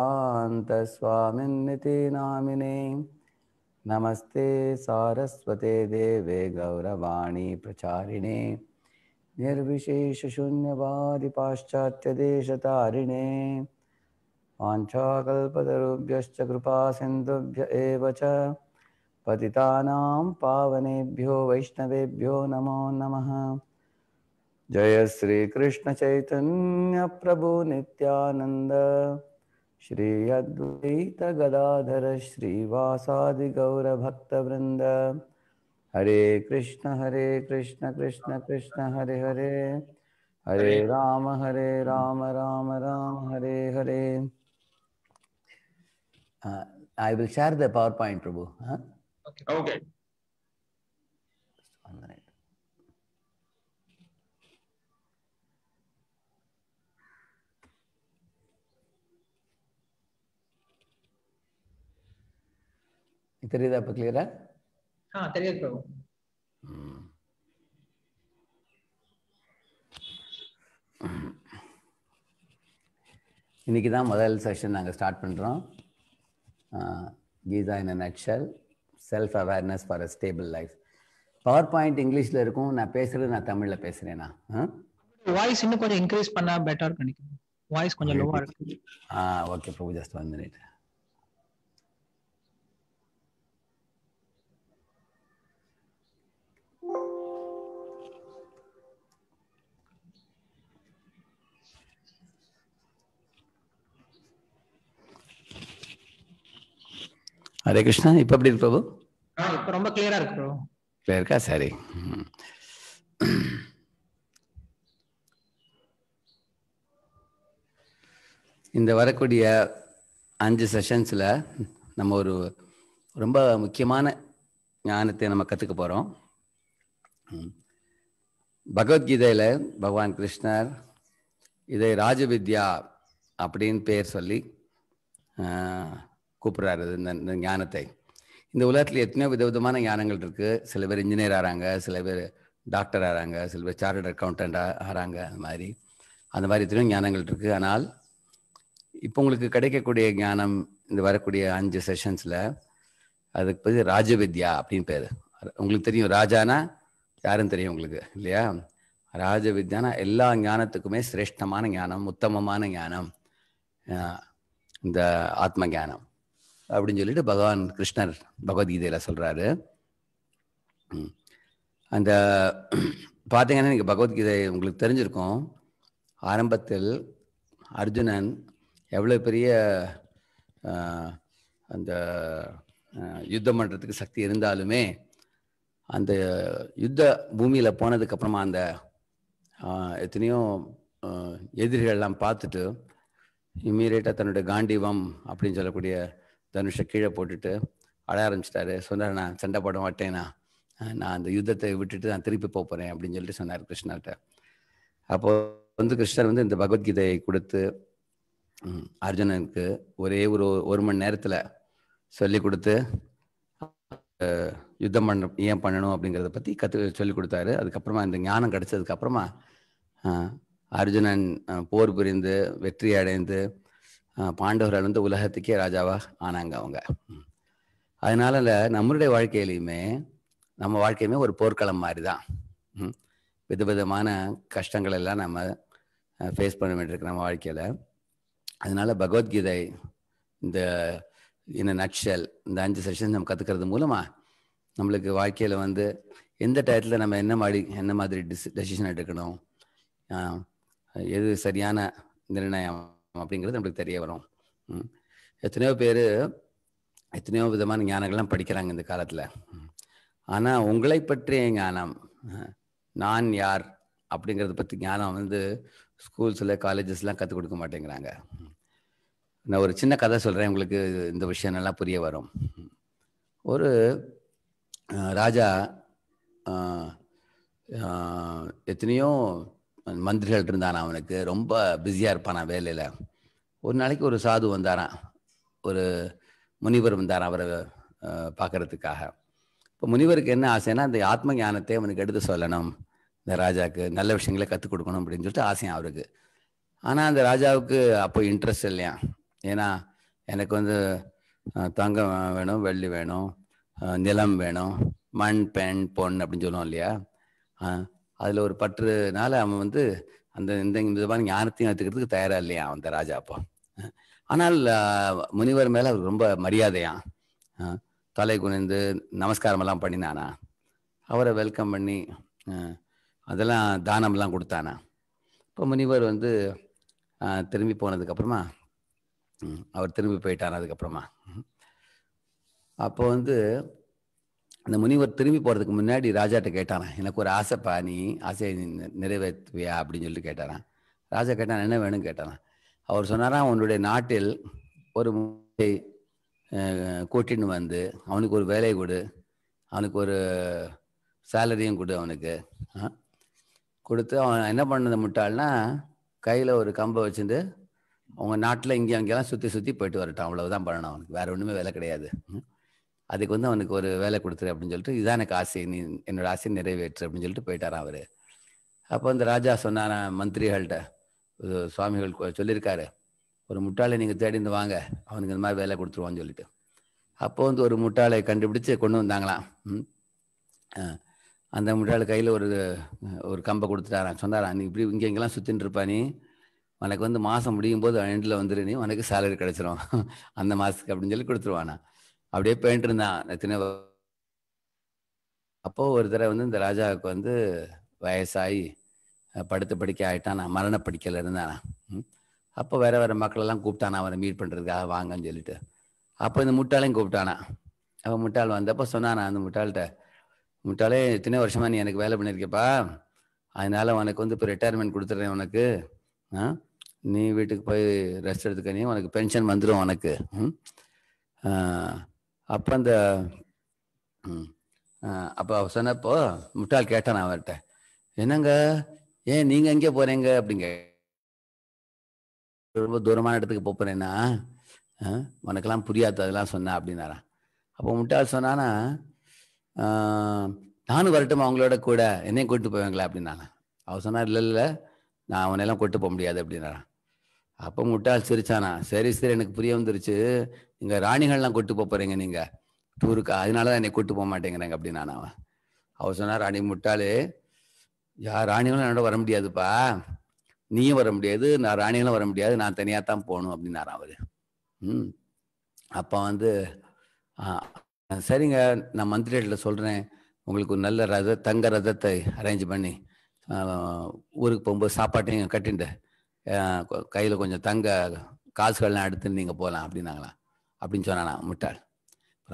शान्तस्वामिन्निति नामिने नमस्ते सारस्वते देवे गौरवाणी प्रचारिणे निर्विशेषशून्यवादिपाश्चात्यदेशतारिणे पाश्चातरिणे वाचाकुभ्य कृपा सिंधुभ्य पति पावनेभ्यो वैष्णवेभ्यो नमो नमः जय श्री प्रभु श्रीकृष्णचैतन्यप्रभुनित्यानन्द श्री श्रीवासादिगौरभक्तवृन्द हरे कृष्ण हरे कृष्ण कृष्ण कृष्ण हरे हरे हरे राम हरे राम राम राम हरे हरे द uh, प्रभु தெரியுதா இப்போ கிளியரா ஆ தெரியுது பிரபு தான் முதல் செஷன் நாங்கள் ஸ்டார்ட் பண்ணுறோம் Gita in nutshell self awareness for a stable life power point இங்கிலீஷில் இருக்கும் நான் பேசுகிறது நான் தமிழில் பேசுகிறேன்னா வாய்ஸ் இன்னும் கொஞ்சம் இன்க்ரீஸ் பண்ணால் பெட்டர் கிடைக்கும் வாய்ஸ் கொஞ்சம் லோவாக இருக்கு ஆ ஓகே ப்ரோ ஜஸ்ட் வந்து மினிட் ஹரே கிருஷ்ணா இப்போ எப்படி இருக்கு பிரபு ரொம்ப கிளியரா இருக்கு ப்ரோ கிளியர் இருக்கா சரி இந்த வரக்கூடிய அஞ்சு செஷன்ஸில் நம்ம ஒரு ரொம்ப முக்கியமான ஞானத்தை நம்ம கற்றுக்க போகிறோம் பகவத்கீதையில் பகவான் கிருஷ்ணர் இதை ராஜவித்யா அப்படின்னு பேர் சொல்லி கூப்பிடுறாரு இந்த ஞானத்தை இந்த உலகத்தில் எத்தனையோ விதவிதமான ஞானங்கள் இருக்குது சில பேர் இன்ஜினியர் ஆகிறாங்க சில பேர் டாக்டர் ஆகிறாங்க சில பேர் சார்ட்டர்ட் அக்கௌண்டண்ட்டாக ஆகிறாங்க அந்த மாதிரி அந்த மாதிரி எத்தனையோ ஞானங்கள் இருக்குது ஆனால் இப்போ உங்களுக்கு கிடைக்கக்கூடிய ஞானம் இந்த வரக்கூடிய அஞ்சு செஷன்ஸில் அதுக்கு பற்றி ராஜவித்யா அப்படின்னு பேர் உங்களுக்கு தெரியும் ராஜானா யாரும் தெரியும் உங்களுக்கு இல்லையா ராஜவித்யானா எல்லா ஞானத்துக்குமே சிரேஷ்டமான ஞானம் உத்தமமான ஞானம் இந்த ஆத்ம ஞானம் அப்படின்னு சொல்லிட்டு பகவான் கிருஷ்ணர் பகவத்கீதையில் சொல்கிறாரு அந்த பார்த்தீங்கன்னா நீங்கள் பகவத்கீதை உங்களுக்கு தெரிஞ்சிருக்கும் ஆரம்பத்தில் அர்ஜுனன் எவ்வளோ பெரிய அந்த யுத்தம் பண்ணுறதுக்கு சக்தி இருந்தாலுமே அந்த யுத்த பூமியில் போனதுக்கப்புறமா அந்த எத்தனையோ எதிரிகள்லாம் பார்த்துட்டு இம்மீடியட்டாக தன்னுடைய காண்டிவம் அப்படின்னு சொல்லக்கூடிய தனுஷை கீழே போட்டுட்டு அழ ஆரம்பிச்சிட்டாரு சொன்னார் நான் சண்டை போட மாட்டேன்னா நான் அந்த யுத்தத்தை விட்டுட்டு நான் திருப்பி போகிறேன் அப்படின்னு சொல்லிட்டு சொன்னார் கிருஷ்ணர்கிட்ட அப்போ வந்து கிருஷ்ணர் வந்து இந்த பகவத்கீதையை கொடுத்து அர்ஜுனனுக்கு ஒரே ஒரு ஒரு மணி நேரத்தில் சொல்லி கொடுத்து யுத்தம் பண்ண ஏன் பண்ணணும் அப்படிங்கிறத பற்றி கற்று சொல்லி கொடுத்தாரு அதுக்கப்புறமா இந்த ஞானம் கிடச்சதுக்கப்புறமா அர்ஜுனன் போர் புரிந்து வெற்றி அடைந்து பாண்டவர்கள் வந்து உலகத்துக்கே ராஜாவாக ஆனாங்க அவங்க அதனால நம்மளுடைய வாழ்க்கையிலையுமே நம்ம வாழ்க்கையுமே ஒரு போர்க்களம் மாதிரி தான் விதவிதமான கஷ்டங்கள் எல்லாம் நம்ம ஃபேஸ் பண்ண வேண்டியிருக்கு நம்ம வாழ்க்கையில் அதனால பகவத்கீதை இந்த இந்த நக்ஷல் இந்த அஞ்சு செஷன் நம்ம கற்றுக்கிறது மூலமாக நம்மளுக்கு வாழ்க்கையில் வந்து எந்த டயத்தில் நம்ம என்ன மாதிரி என்ன மாதிரி டிஸ் டெசிஷன் எடுக்கணும் எது சரியான நிர்ணயம் அப்படிங்கிறது நம்மளுக்கு தெரிய வரும் எத்தனையோ பேர் எத்தனையோ விதமான ஞானங்கள்லாம் படிக்கிறாங்க இந்த காலத்தில் ஆனால் உங்களை பற்றிய ஞானம் நான் யார் அப்படிங்கிறத பற்றி ஞானம் வந்து ஸ்கூல்ஸில் காலேஜஸ்லாம் கற்றுக் கொடுக்க மாட்டேங்கிறாங்க நான் ஒரு சின்ன கதை சொல்கிறேன் உங்களுக்கு இந்த விஷயம் நல்லா புரிய வரும் ஒரு ராஜா எத்தனையோ மந்திரிகள் இருந்தான் அவனுக்கு ரொம்ப பிஸியாக இருப்பானா வேலையில் ஒரு நாளைக்கு ஒரு சாது வந்தாரான் ஒரு முனிவர் வந்தாரான் அவரை பார்க்கறதுக்காக இப்போ முனிவருக்கு என்ன ஆசைன்னா இந்த ஆத்ம ஞானத்தை அவனுக்கு எடுத்து சொல்லணும் இந்த ராஜாவுக்கு நல்ல விஷயங்களை கற்றுக் கொடுக்கணும் அப்படின்னு சொல்லிட்டு ஆசையும் அவருக்கு ஆனால் அந்த ராஜாவுக்கு அப்போ இன்ட்ரெஸ்ட் இல்லையா ஏன்னா எனக்கு வந்து தங்கம் வேணும் வெள்ளி வேணும் நிலம் வேணும் மண் பெண் பொன் அப்படின்னு சொல்லுவோம் இல்லையா அதில் ஒரு பற்றுனால அவன் வந்து அந்த இந்த விதமான ஞானத்தையும் எடுத்துக்கிறதுக்கு தயாராக இல்லையா அந்த ராஜா அப்போ ஆனால் முனிவர் மேலே அவருக்கு ரொம்ப மரியாதையா தலை குனிந்து நமஸ்காரமெல்லாம் பண்ணினானா அவரை வெல்கம் பண்ணி அதெல்லாம் தானம்லாம் கொடுத்தானா இப்போ முனிவர் வந்து திரும்பி போனதுக்கப்புறமா அவர் திரும்பி போயிட்டார் அதுக்கப்புறமா அப்போ வந்து அந்த முனிவர் திரும்பி போகிறதுக்கு முன்னாடி ராஜாட்ட கேட்டாரான் எனக்கு ஒரு ஆசைப்பா நீ ஆசையை நிறைவேற்றுவியா அப்படின்னு சொல்லிட்டு கேட்டாரான் ராஜா கேட்டான் என்ன வேணும்னு கேட்டாரான் அவர் சொன்னாராம் உன்னுடைய நாட்டில் ஒரு முறை கூட்டின்னு வந்து அவனுக்கு ஒரு வேலையை கொடு அவனுக்கு ஒரு சேலரியும் கொடு அவனுக்கு கொடுத்து அவன் என்ன பண்ணது முட்டாள்னா கையில் ஒரு கம்பை வச்சுட்டு அவங்க நாட்டில் இங்கே அங்கேயெல்லாம் சுற்றி சுற்றி போயிட்டு வரட்டான் அவ்வளவுதான் பண்ணணும் அவனுக்கு வேறு ஒன்றுமே வேலை கிடையாது அதுக்கு வந்து அவனுக்கு ஒரு வேலை கொடுத்துரு அப்படின்னு சொல்லிட்டு இதுதான் எனக்கு ஆசை நீ என்னோட ஆசையை நிறைவேற்று அப்படின்னு சொல்லிட்டு போயிட்டாரான் அவர் அப்போ அந்த ராஜா சொன்னாரா மந்திரிகள்கிட்ட சுவாமிகள் சொல்லியிருக்காரு ஒரு முட்டாளை நீங்கள் தேடிந்து வாங்க அவனுக்கு இந்த மாதிரி வேலை கொடுத்துருவான்னு சொல்லிட்டு அப்போ வந்து ஒரு முட்டாளை கண்டுபிடிச்சு கொண்டு வந்தாங்களாம் அந்த முட்டாள் கையில் ஒரு ஒரு கம்பை கொடுத்துட்டாரான் சொன்னாரான் நீ இப்படி இங்கே இங்கெல்லாம் சுற்றின்னு இருப்பா நீ உனக்கு வந்து மாதம் முடியும் போது எண்டில் வந்துரு நீ உனக்கு சேலரி கிடச்சிரும் அந்த மாதத்துக்கு அப்படின்னு சொல்லி கொடுத்துருவானா அப்படியே போயிட்டு இருந்தான் எத்தனை அப்போது ஒரு தடவை வந்து இந்த ராஜாவுக்கு வந்து வயசாகி படுத்து படிக்க ஆகிட்டான் நான் மரண படிக்கல இருந்தானா அப்போ வேற வேற மக்களெல்லாம் கூப்பிட்டானா அவனை மீட் பண்ணுறதுக்காக வாங்கன்னு சொல்லிட்டு அப்போ இந்த முட்டாளையும் கூப்பிட்டானா அவன் முட்டாள் வந்தப்போ சொன்னானா அந்த முட்டாள்கிட்ட முட்டாளே இத்தனை வருஷமாக நீ எனக்கு வேலை பண்ணியிருக்கப்பா அதனால உனக்கு வந்து இப்போ ரிட்டையர்மெண்ட் கொடுத்துட்றேன் உனக்கு நீ வீட்டுக்கு போய் ரெஸ்ட் எடுத்துக்க உனக்கு பென்ஷன் வந்துடும் உனக்கு அப்போ அந்த அப்போ சொன்னப்போ முட்டாள் கேட்டான் அவர்கிட்ட என்னங்க ஏன் நீங்கள் எங்கே போறீங்க அப்படிங்க ரொம்ப தூரமான இடத்துக்கு போறேன்னா உனக்கெல்லாம் புரியாது அதெல்லாம் சொன்னேன் அப்படின்னாரா அப்போ முட்டாள் சொன்னானா நானும் வரட்டும் அவங்களோட கூட என்னையும் கூப்பிட்டு போவாங்களா அப்படின்னாங்க அவர் சொன்னார் இல்லை இல்லை நான் அவனையெல்லாம் கூட்டு போக முடியாது அப்படின்னாரா அப்போ முட்டால் சிரிச்சானா சரி சரி எனக்கு புரிய வந்துருச்சு இங்கே ராணிகள்லாம் கூட்டு போக போகிறீங்க நீங்கள் டூருக்கு அதனால தான் என்னை கூட்டு போக மாட்டேங்கிறாங்க அப்படின்னு அவன் அவர் சொன்னார் ராணி முட்டாளு யார் ராணிகளும் என்னோட வர முடியாதுப்பா நீயும் வர முடியாது நான் ராணிகளும் வர முடியாது நான் தனியாக தான் போகணும் அப்படின்னாரான் அவர் ம் அப்போ வந்து சரிங்க நான் மந்திரிகிட்ட சொல்கிறேன் உங்களுக்கு நல்ல ரத தங்க ரதத்தை அரேஞ்ச் பண்ணி ஊருக்கு போகும்போது சாப்பாட்டையும் கட்டிண்டு கையில் கொஞ்சம் தங்க காசுகள்லாம் எடுத்து நீங்கள் போகலாம் அப்படின்னாங்களாம் அப்படின்னு சொன்னானா முட்டாள்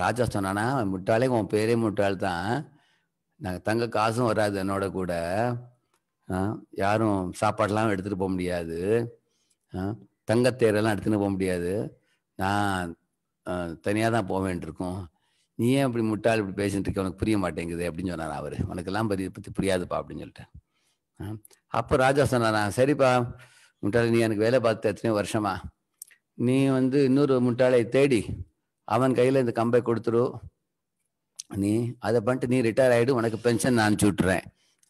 ராஜா சொன்னானா முட்டாளே உன் பேரே முட்டாள் தான் நாங்கள் தங்க காசும் வராது என்னோட கூட யாரும் சாப்பாடெல்லாம் எடுத்துகிட்டு போக முடியாது தங்கத்தேரெல்லாம் எடுத்துன்னு போக முடியாது நான் தனியாக தான் போக வேண்டியிருக்கும் நீ ஏன் இப்படி முட்டாள் இப்படி பேசிட்டு இருக்க உனக்கு புரிய மாட்டேங்குது அப்படின்னு சொன்னார் அவர் உனக்கெல்லாம் பற்றி பற்றி புரியாதுப்பா அப்படின்னு சொல்லிட்டேன் அப்போ ராஜா சொன்னாரா சரிப்பா முட்டாளி நீ எனக்கு வேலை பார்த்து எத்தனையோ வருஷமா நீ வந்து இன்னொரு முட்டாளை தேடி அவன் கையில் இந்த கம்பை கொடுத்துரு நீ அதை பண்ணிட்டு நீ ரிட்டையர் ஆகிடும் உனக்கு பென்ஷன் நான் விட்றேன்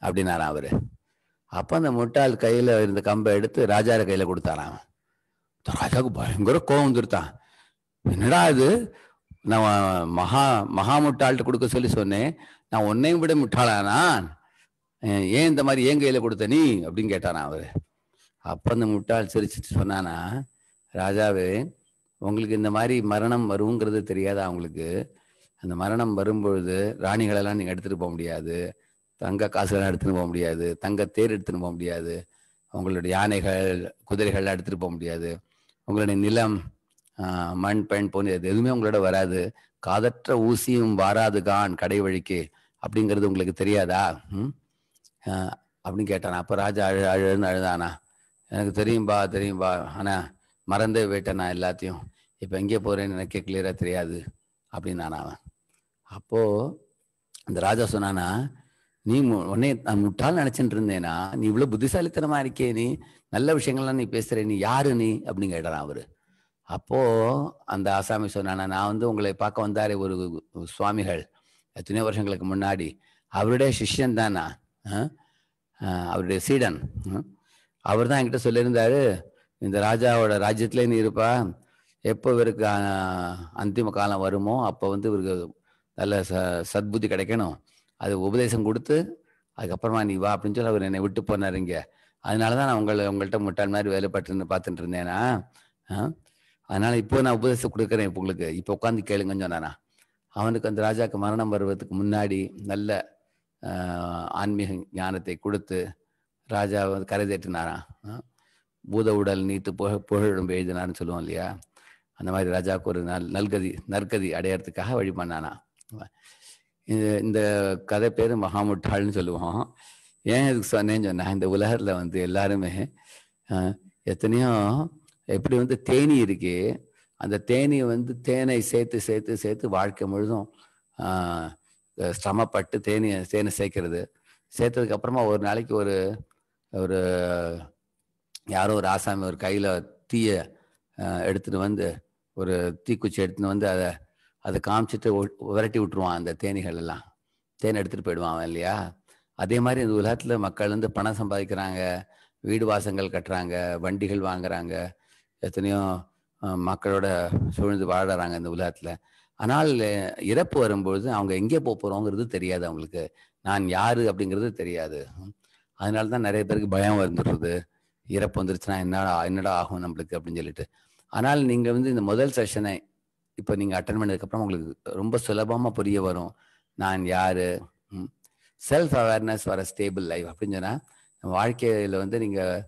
அப்படின்னாராம் அவர் அப்போ அந்த முட்டாள் கையில் இருந்த கம்பை எடுத்து ராஜார கையில் கொடுத்தாராம் ராஜாவுக்கு பயங்கர கோவம் வந்துருத்தான் என்னடா இது நான் மகா மகா முட்டாள்கிட்ட கொடுக்க சொல்லி சொன்னேன் நான் உன்னையும் விட முட்டாளானா ஏன் இந்த மாதிரி ஏன் கையில் கொடுத்த நீ அப்படின்னு கேட்டாரான் அவர் அப்போ அந்த முட்டாள் சிரிச்சிட்டு சொன்னானா ராஜாவே உங்களுக்கு இந்த மாதிரி மரணம் வருங்கிறது தெரியாதா அவங்களுக்கு அந்த மரணம் வரும்பொழுது ராணிகளெல்லாம் நீங்கள் எடுத்துகிட்டு போக முடியாது தங்க காசுகள்லாம் எடுத்துகிட்டு போக முடியாது தங்க தேர் எடுத்துகிட்டு போக முடியாது உங்களுடைய யானைகள் குதிரைகள்லாம் எடுத்துகிட்டு போக முடியாது உங்களுடைய நிலம் மண் பெண் போன்றது எதுவுமே உங்களோட வராது காதற்ற ஊசியும் வராது கான் கடை வழிக்கு அப்படிங்கிறது உங்களுக்கு தெரியாதா அப்படின்னு கேட்டானா அப்போ ராஜா அழு அழுன்னு அழுதானா எனக்கு தெரியும்பா தெரியும்பா ஆனால் மறந்தே போயிட்டேன் நான் எல்லாத்தையும் இப்போ எங்கே போகிறேன்னு எனக்கே கிளியராக தெரியாது அப்படின்னு நான் அவன் அப்போது அந்த ராஜா சொன்னானா நீ உன்னே நான் முட்டால் நினச்சிட்டு இருந்தேனா நீ இவ்வளோ புத்திசாலித்தனமாக இருக்கே நீ நல்ல விஷயங்கள்லாம் நீ பேசுகிற நீ யாரு நீ அப்படின்னு கேட்டான் அவர் அப்போது அந்த ஆசாமி சொன்னானா நான் வந்து உங்களை பார்க்க வந்தாரே ஒரு சுவாமிகள் எத்தனையோ வருஷங்களுக்கு முன்னாடி அவருடைய சிஷ்யன் தானா அவருடைய சீடன் அவர் தான் என்கிட்ட சொல்லியிருந்தாரு இந்த ராஜாவோட ராஜ்யத்திலே நீ இருப்பா எப்போ இவருக்கு அந்திம காலம் வருமோ அப்போ வந்து இவருக்கு நல்ல ச சத்புத்தி கிடைக்கணும் அது உபதேசம் கொடுத்து அதுக்கப்புறமா நீ வா அப்படின்னு சொல்லி அவர் என்னை விட்டு போனார் இங்கே அதனால தான் நான் உங்களை உங்கள்கிட்ட முட்டாள் மாதிரி வேலை பட்டு பார்த்துட்டு இருந்தேனா அதனால் இப்போ நான் உபதேசம் கொடுக்குறேன் இப்போ உங்களுக்கு இப்போ உட்காந்து கேளுங்கன்னு சொன்னானா அவனுக்கு அந்த ராஜாவுக்கு மரணம் வருவதுக்கு முன்னாடி நல்ல ஆன்மீக ஞானத்தை கொடுத்து ராஜா வந்து கரை தேட்டினாராம் பூத உடல் நீட்டு புக புகழும் எழுதினார்னு சொல்லுவோம் இல்லையா அந்த மாதிரி ராஜாவுக்கு ஒரு நல் நல்கதி நற்கதி அடையறதுக்காக வழி பண்ணானா இந்த கதை பேர் மகாமுட்டாள்னு சொல்லுவோம் ஏன் இதுக்கு சொன்னேன்னு சொன்னேன் இந்த உலகத்தில் வந்து எல்லாருமே எத்தனையோ எப்படி வந்து தேனி இருக்கு அந்த தேனியை வந்து தேனை சேர்த்து சேர்த்து சேர்த்து வாழ்க்கை முழுதும் சிரமப்பட்டு தேனியை தேனை சேர்க்கறது சேர்த்ததுக்கு அப்புறமா ஒரு நாளைக்கு ஒரு ஒரு யாரோ ஒரு ஆசாமி ஒரு கையில் தீயை எடுத்துகிட்டு வந்து ஒரு தீக்குச்சி எடுத்துன்னு வந்து அதை அதை காமிச்சிட்டு விரட்டி விட்டுருவான் அந்த தேனிகள் எல்லாம் தேன் எடுத்துகிட்டு போயிடுவான் அவன் இல்லையா அதே மாதிரி இந்த உலகத்தில் மக்கள் வந்து பணம் சம்பாதிக்கிறாங்க வீடு வாசங்கள் கட்டுறாங்க வண்டிகள் வாங்குறாங்க எத்தனையோ மக்களோட சூழ்ந்து வாழறாங்க இந்த உலகத்தில் ஆனால் இறப்பு வரும்பொழுது அவங்க எங்கே போக போகிறோங்கிறது தெரியாது அவங்களுக்கு நான் யார் அப்படிங்கிறது தெரியாது அதனால தான் நிறைய பேருக்கு பயம் வந்துடுறது இறப்பு வந்துருச்சுன்னா என்னடா என்னடா ஆகும் நம்மளுக்கு அப்படின்னு சொல்லிட்டு ஆனால் நீங்கள் வந்து இந்த முதல் செஷனை இப்போ நீங்கள் அட்டன் பண்ணதுக்கப்புறம் உங்களுக்கு ரொம்ப சுலபமாக புரிய வரும் நான் யார் செல்ஃப் அவேர்னஸ் வர ஸ்டேபிள் லைஃப் அப்படின்னு சொன்னால் வாழ்க்கையில் வந்து நீங்கள்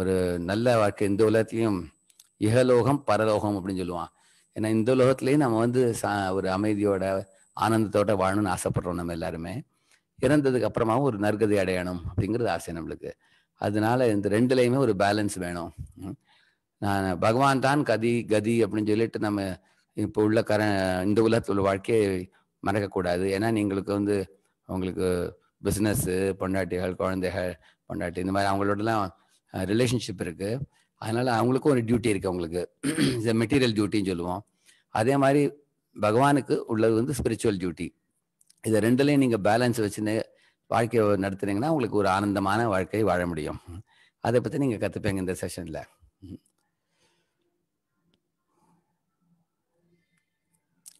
ஒரு நல்ல வாழ்க்கை இந்த உலகத்துலேயும் இகலோகம் பரலோகம் அப்படின்னு சொல்லுவான் ஏன்னா இந்த உலகத்துலேயும் நம்ம வந்து சா ஒரு அமைதியோட ஆனந்தத்தோட வாழணும்னு ஆசைப்படுறோம் நம்ம எல்லாருமே இறந்ததுக்கு அப்புறமாவும் ஒரு நற்கதை அடையணும் அப்படிங்கிறது ஆசை நம்மளுக்கு அதனால இந்த ரெண்டுலேயுமே ஒரு பேலன்ஸ் வேணும் நான் பகவான் தான் கதி கதி அப்படின்னு சொல்லிட்டு நம்ம இப்போ உள்ள கர இந்த உலகத்தில் வாழ்க்கையை மறக்கக்கூடாது ஏன்னா நீங்களுக்கு வந்து அவங்களுக்கு பிஸ்னஸ்ஸு பொண்டாட்டிகள் குழந்தைகள் பொண்டாட்டி இந்த மாதிரி அவங்களோடலாம் ரிலேஷன்ஷிப் இருக்குது அதனால் அவங்களுக்கும் ஒரு டியூட்டி இருக்குது அவங்களுக்கு இந்த மெட்டீரியல் டியூட்டின்னு சொல்லுவோம் அதே மாதிரி பகவானுக்கு உள்ளது வந்து ஸ்பிரிச்சுவல் டியூட்டி இதை ரெண்டுலையும் நீங்கள் பேலன்ஸ் வச்சுன்னு வாழ்க்கையை நடத்துனீங்கன்னா உங்களுக்கு ஒரு ஆனந்தமான வாழ்க்கை வாழ முடியும் அதை பற்றி நீங்கள் கற்றுப்பீங்க இந்த செஷனில்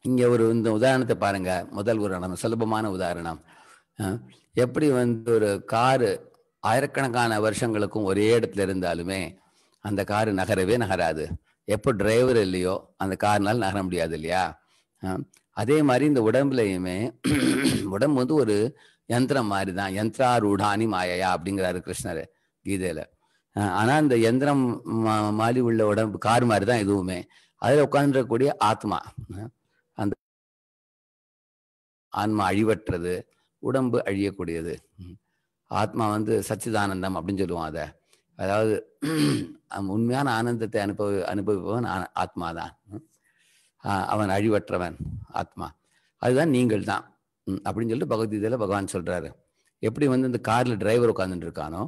இங்கே ஒரு இந்த உதாரணத்தை பாருங்கள் முதல் உதாரணம் சுலபமான உதாரணம் எப்படி வந்து ஒரு காரு ஆயிரக்கணக்கான வருஷங்களுக்கும் ஒரே இடத்துல இருந்தாலுமே அந்த காரு நகரவே நகராது எப்போ டிரைவர் இல்லையோ அந்த கார்னால் நகர முடியாது இல்லையா அதே மாதிரி இந்த உடம்புலையுமே உடம்பு வந்து ஒரு யந்திரம் மாதிரி தான் யந்திராரூடானி மாயையா அப்படிங்கிறாரு கிருஷ்ணர் கீதையில ஆனால் இந்த யந்திரம் மாதிரி உள்ள உடம்பு கார் மாதிரி தான் எதுவுமே அதில் உட்காந்துருக்கக்கூடிய ஆத்மா அந்த ஆன்மா அழிவற்றது உடம்பு அழியக்கூடியது ஆத்மா வந்து சச்சிதானந்தம் அப்படின்னு சொல்லுவோம் அதை அதாவது உண்மையான ஆனந்தத்தை அனுபவி அனுபவிப்பவன் ஆத்மா தான் அவன் அழிவற்றவன் ஆத்மா அதுதான் நீங்கள் தான் அப்படின்னு சொல்லிட்டு பகவத்கீதையில் பகவான் சொல்கிறாரு எப்படி வந்து இந்த காரில் டிரைவர் உட்காந்துட்டு இருக்கானோ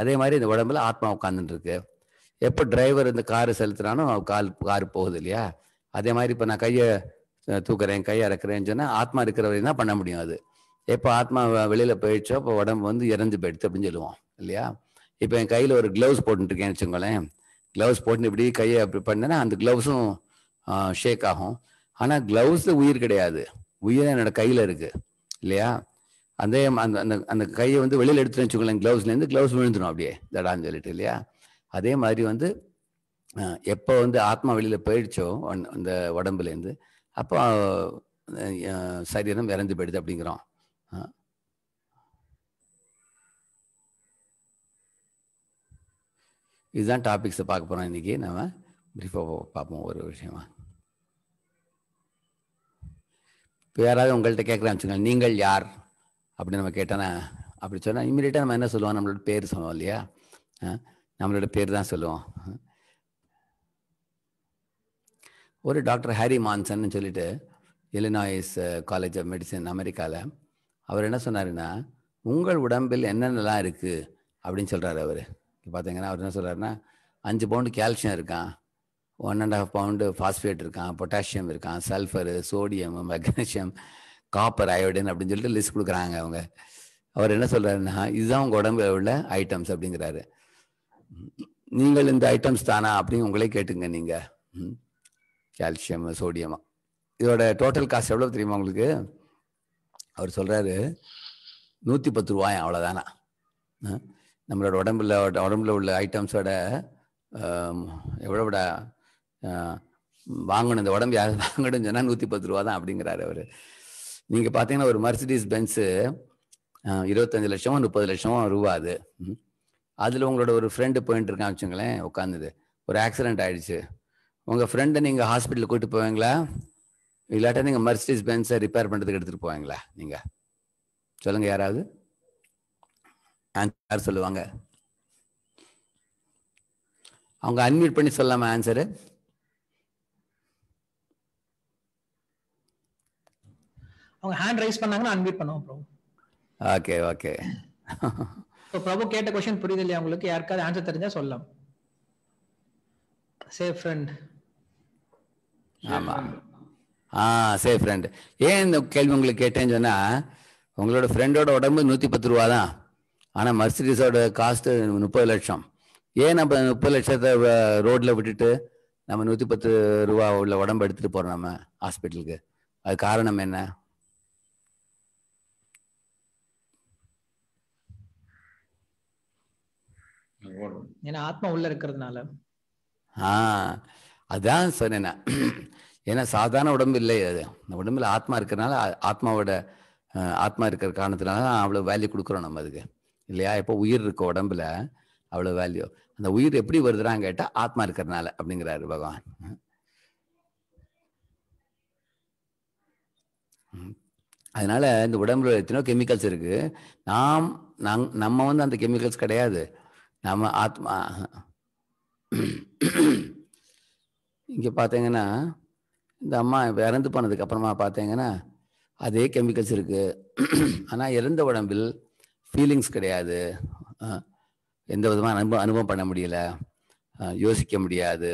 அதே மாதிரி இந்த உடம்புல ஆத்மா உட்காந்துட்டு இருக்கு எப்போ டிரைவர் இந்த காரை செலுத்துறானோ கால் கார் போகுது இல்லையா அதே மாதிரி இப்போ நான் கையை தூக்குறேன் கையை இறக்குறேன்னு சொன்னால் ஆத்மா இருக்கிற வரையும் தான் பண்ண முடியும் அது எப்போ ஆத்மா வெளியில் போயிடுச்சோ இப்போ உடம்பு வந்து இறந்து போயிடுச்சு அப்படின்னு சொல்லுவோம் இல்லையா இப்போ என் கையில் ஒரு க்ளவுஸ் போட்டுருக்கேன் வச்சுக்கோங்களேன் க்ளவுஸ் போட்டு இப்படி கையை அப்படி பண்ணேன்னா அந்த க்ளவுஸும் ஷேக் ஆகும் ஆனால் க்ளவுஸில் உயிர் கிடையாது உயிர் என்னோட கையில் இருக்குது இல்லையா அந்த அந்த அந்த அந்த கையை வந்து வெளியில் எடுத்துன்னு வச்சுக்கோங்களேன் க்ளவுஸ்லேருந்து க்ளவுஸ் விழுந்துடும் அப்படியே தடான்னு சொல்லிட்டு இல்லையா அதே மாதிரி வந்து எப்போ வந்து ஆத்மா வெளியில் போயிடுச்சோ அந்த உடம்புலேருந்து அப்போ சரீரம் இறந்து போயிடுது அப்படிங்கிறோம் இதுதான் டாபிக்ஸை பார்க்க போகிறோம் இன்றைக்கி நம்ம பிரீஃபாக பார்ப்போம் ஒரு விஷயமா இப்போ யாராவது உங்கள்கிட்ட கேட்குறேன் நீங்கள் யார் அப்படின்னு நம்ம கேட்டோன்னா அப்படி சொன்னால் இமீடியட்டாக நம்ம என்ன சொல்லுவோம் நம்மளோட பேர் சொல்லுவோம் இல்லையா நம்மளோட பேர் தான் சொல்லுவோம் ஒரு டாக்டர் ஹாரி மான்சன் சொல்லிட்டு எலினாய்ஸ் காலேஜ் ஆஃப் மெடிசன் அமெரிக்காவில் அவர் என்ன சொன்னாருன்னா உங்கள் உடம்பில் என்னென்னலாம் இருக்குது அப்படின்னு சொல்கிறாரு அவர் இப்போ பார்த்தீங்கன்னா அவர் என்ன சொல்கிறாருன்னா அஞ்சு பவுண்டு கால்சியம் இருக்கான் one and half pound phosphate இருக்கான் பொட்டாசியம் இருக்கான் sulphur sodium magnesium copper iodine அப்படின்னு சொல்லிட்டு லிஸ்ட் கொடுக்குறாங்க அவங்க அவர் என்ன சொல்கிறாருன்னா இதுதான் உங்கள் உடம்புல உள்ள ஐட்டம்ஸ் அப்படிங்கிறாரு நீங்கள் இந்த ஐட்டம்ஸ் தானா அப்படின்னு உங்களே கேட்டுங்க நீங்கள் கால்சியம் சோடியமா இதோட டோட்டல் காசு எவ்வளோ தெரியுமா உங்களுக்கு அவர் சொல்கிறாரு நூற்றி பத்து ரூபாய் அவ்வளோதானா நம்மளோட உடம்புல உடம்புல உள்ள ஐட்டம்ஸோட எவ்வளோ விட வாங்கணும் இந்த உடம்பு யாரும் வாங்கணும்னு சொன்னால் நூற்றி பத்து ரூபா தான் அப்படிங்கிறாரு அவர் நீங்கள் பார்த்தீங்கன்னா ஒரு மர்சிடிஸ் பென்ஸு இருபத்தஞ்சு லட்சம் முப்பது லட்சம் ரூபா அது அதில் உங்களோட ஒரு ஃப்ரெண்டு போயிட்டு இருக்கான் வச்சுங்களேன் உட்காந்துது ஒரு ஆக்சிடென்ட் ஆகிடுச்சு உங்கள் ஃப்ரெண்டை நீங்கள் ஹாஸ்பிட்டலுக்கு கூப்பிட்டு போவீங்களா இல்லாட்டா நீங்கள் மர்சிடிஸ் பென்ஸை ரிப்பேர் பண்ணுறதுக்கு எடுத்துகிட்டு போவீங்களா நீங்கள் சொல்லுங்கள் யாராவது ஆன்சர் சொல்லுவாங்க அவங்க அன்மியூட் பண்ணி சொல்லாமல் ஆன்சரு அவங்க ஹேண்ட் ரைஸ் பண்ணாங்கன்னா அன்மியூட் பண்ணுவோம் bro okay okay so Prabhu கேட்ட கொஸ்டின் புரியுது இல்லையா உங்களுக்கு யாருக்காவது ஆன்சர் தெரிஞ்சா சொல்லலாம் சேஃப் ஃப்ரெண்ட் ஆமாம் ஆ சேஃப் ஃப்ரெண்ட் ஏன் இந்த கேள்வி உங்களுக்கு கேட்டேன்னு சொன்னால் உங்களோட ஃப்ரெண்டோட உடம்பு நூற்றி பத்து ரூபா தான் ஆனால் மர்சிடிஸோட காஸ்ட்டு முப்பது லட்சம் ஏன் நம்ம முப்பது லட்சத்தை ரோட்டில் விட்டுட்டு நம்ம நூற்றி பத்து ரூபா உள்ள உடம்பு எடுத்துகிட்டு போகிறோம் நம்ம ஹாஸ்பிட்டலுக்கு அது காரணம் என்ன ஏன்னா ஆத்மா உள்ள இருக்கிறதுனால ஆ அதான் சொன்னேன் ஏன்னா சாதாரண உடம்பு இல்லை அது இந்த உடம்புல ஆத்மா இருக்கிறனால ஆத்மாவோட ஆத்மா இருக்கிற காரணத்தினால அவ்வளோ வேல்யூ கொடுக்குறோம் நம்ம அதுக்கு இல்லையா இப்போ உயிர் இருக்க உடம்புல அவ்வளோ வேல்யூ அந்த உயிர் எப்படி வருதுறான்னு கேட்டால் ஆத்மா இருக்கிறனால அப்படிங்கிறாரு பகவான் அதனால இந்த உடம்புல எத்தனையோ கெமிக்கல்ஸ் இருக்கு நாம் நம் நம்ம வந்து அந்த கெமிக்கல்ஸ் கிடையாது நம்ம ஆத்மா இங்கே பார்த்தீங்கன்னா இந்த அம்மா இப்போ இறந்து போனதுக்கு அப்புறமா பார்த்தீங்கன்னா அதே கெமிக்கல்ஸ் இருக்குது ஆனால் இறந்த உடம்பில் ஃபீலிங்ஸ் கிடையாது எந்த விதமாக அனுபவம் அனுபவம் பண்ண முடியல யோசிக்க முடியாது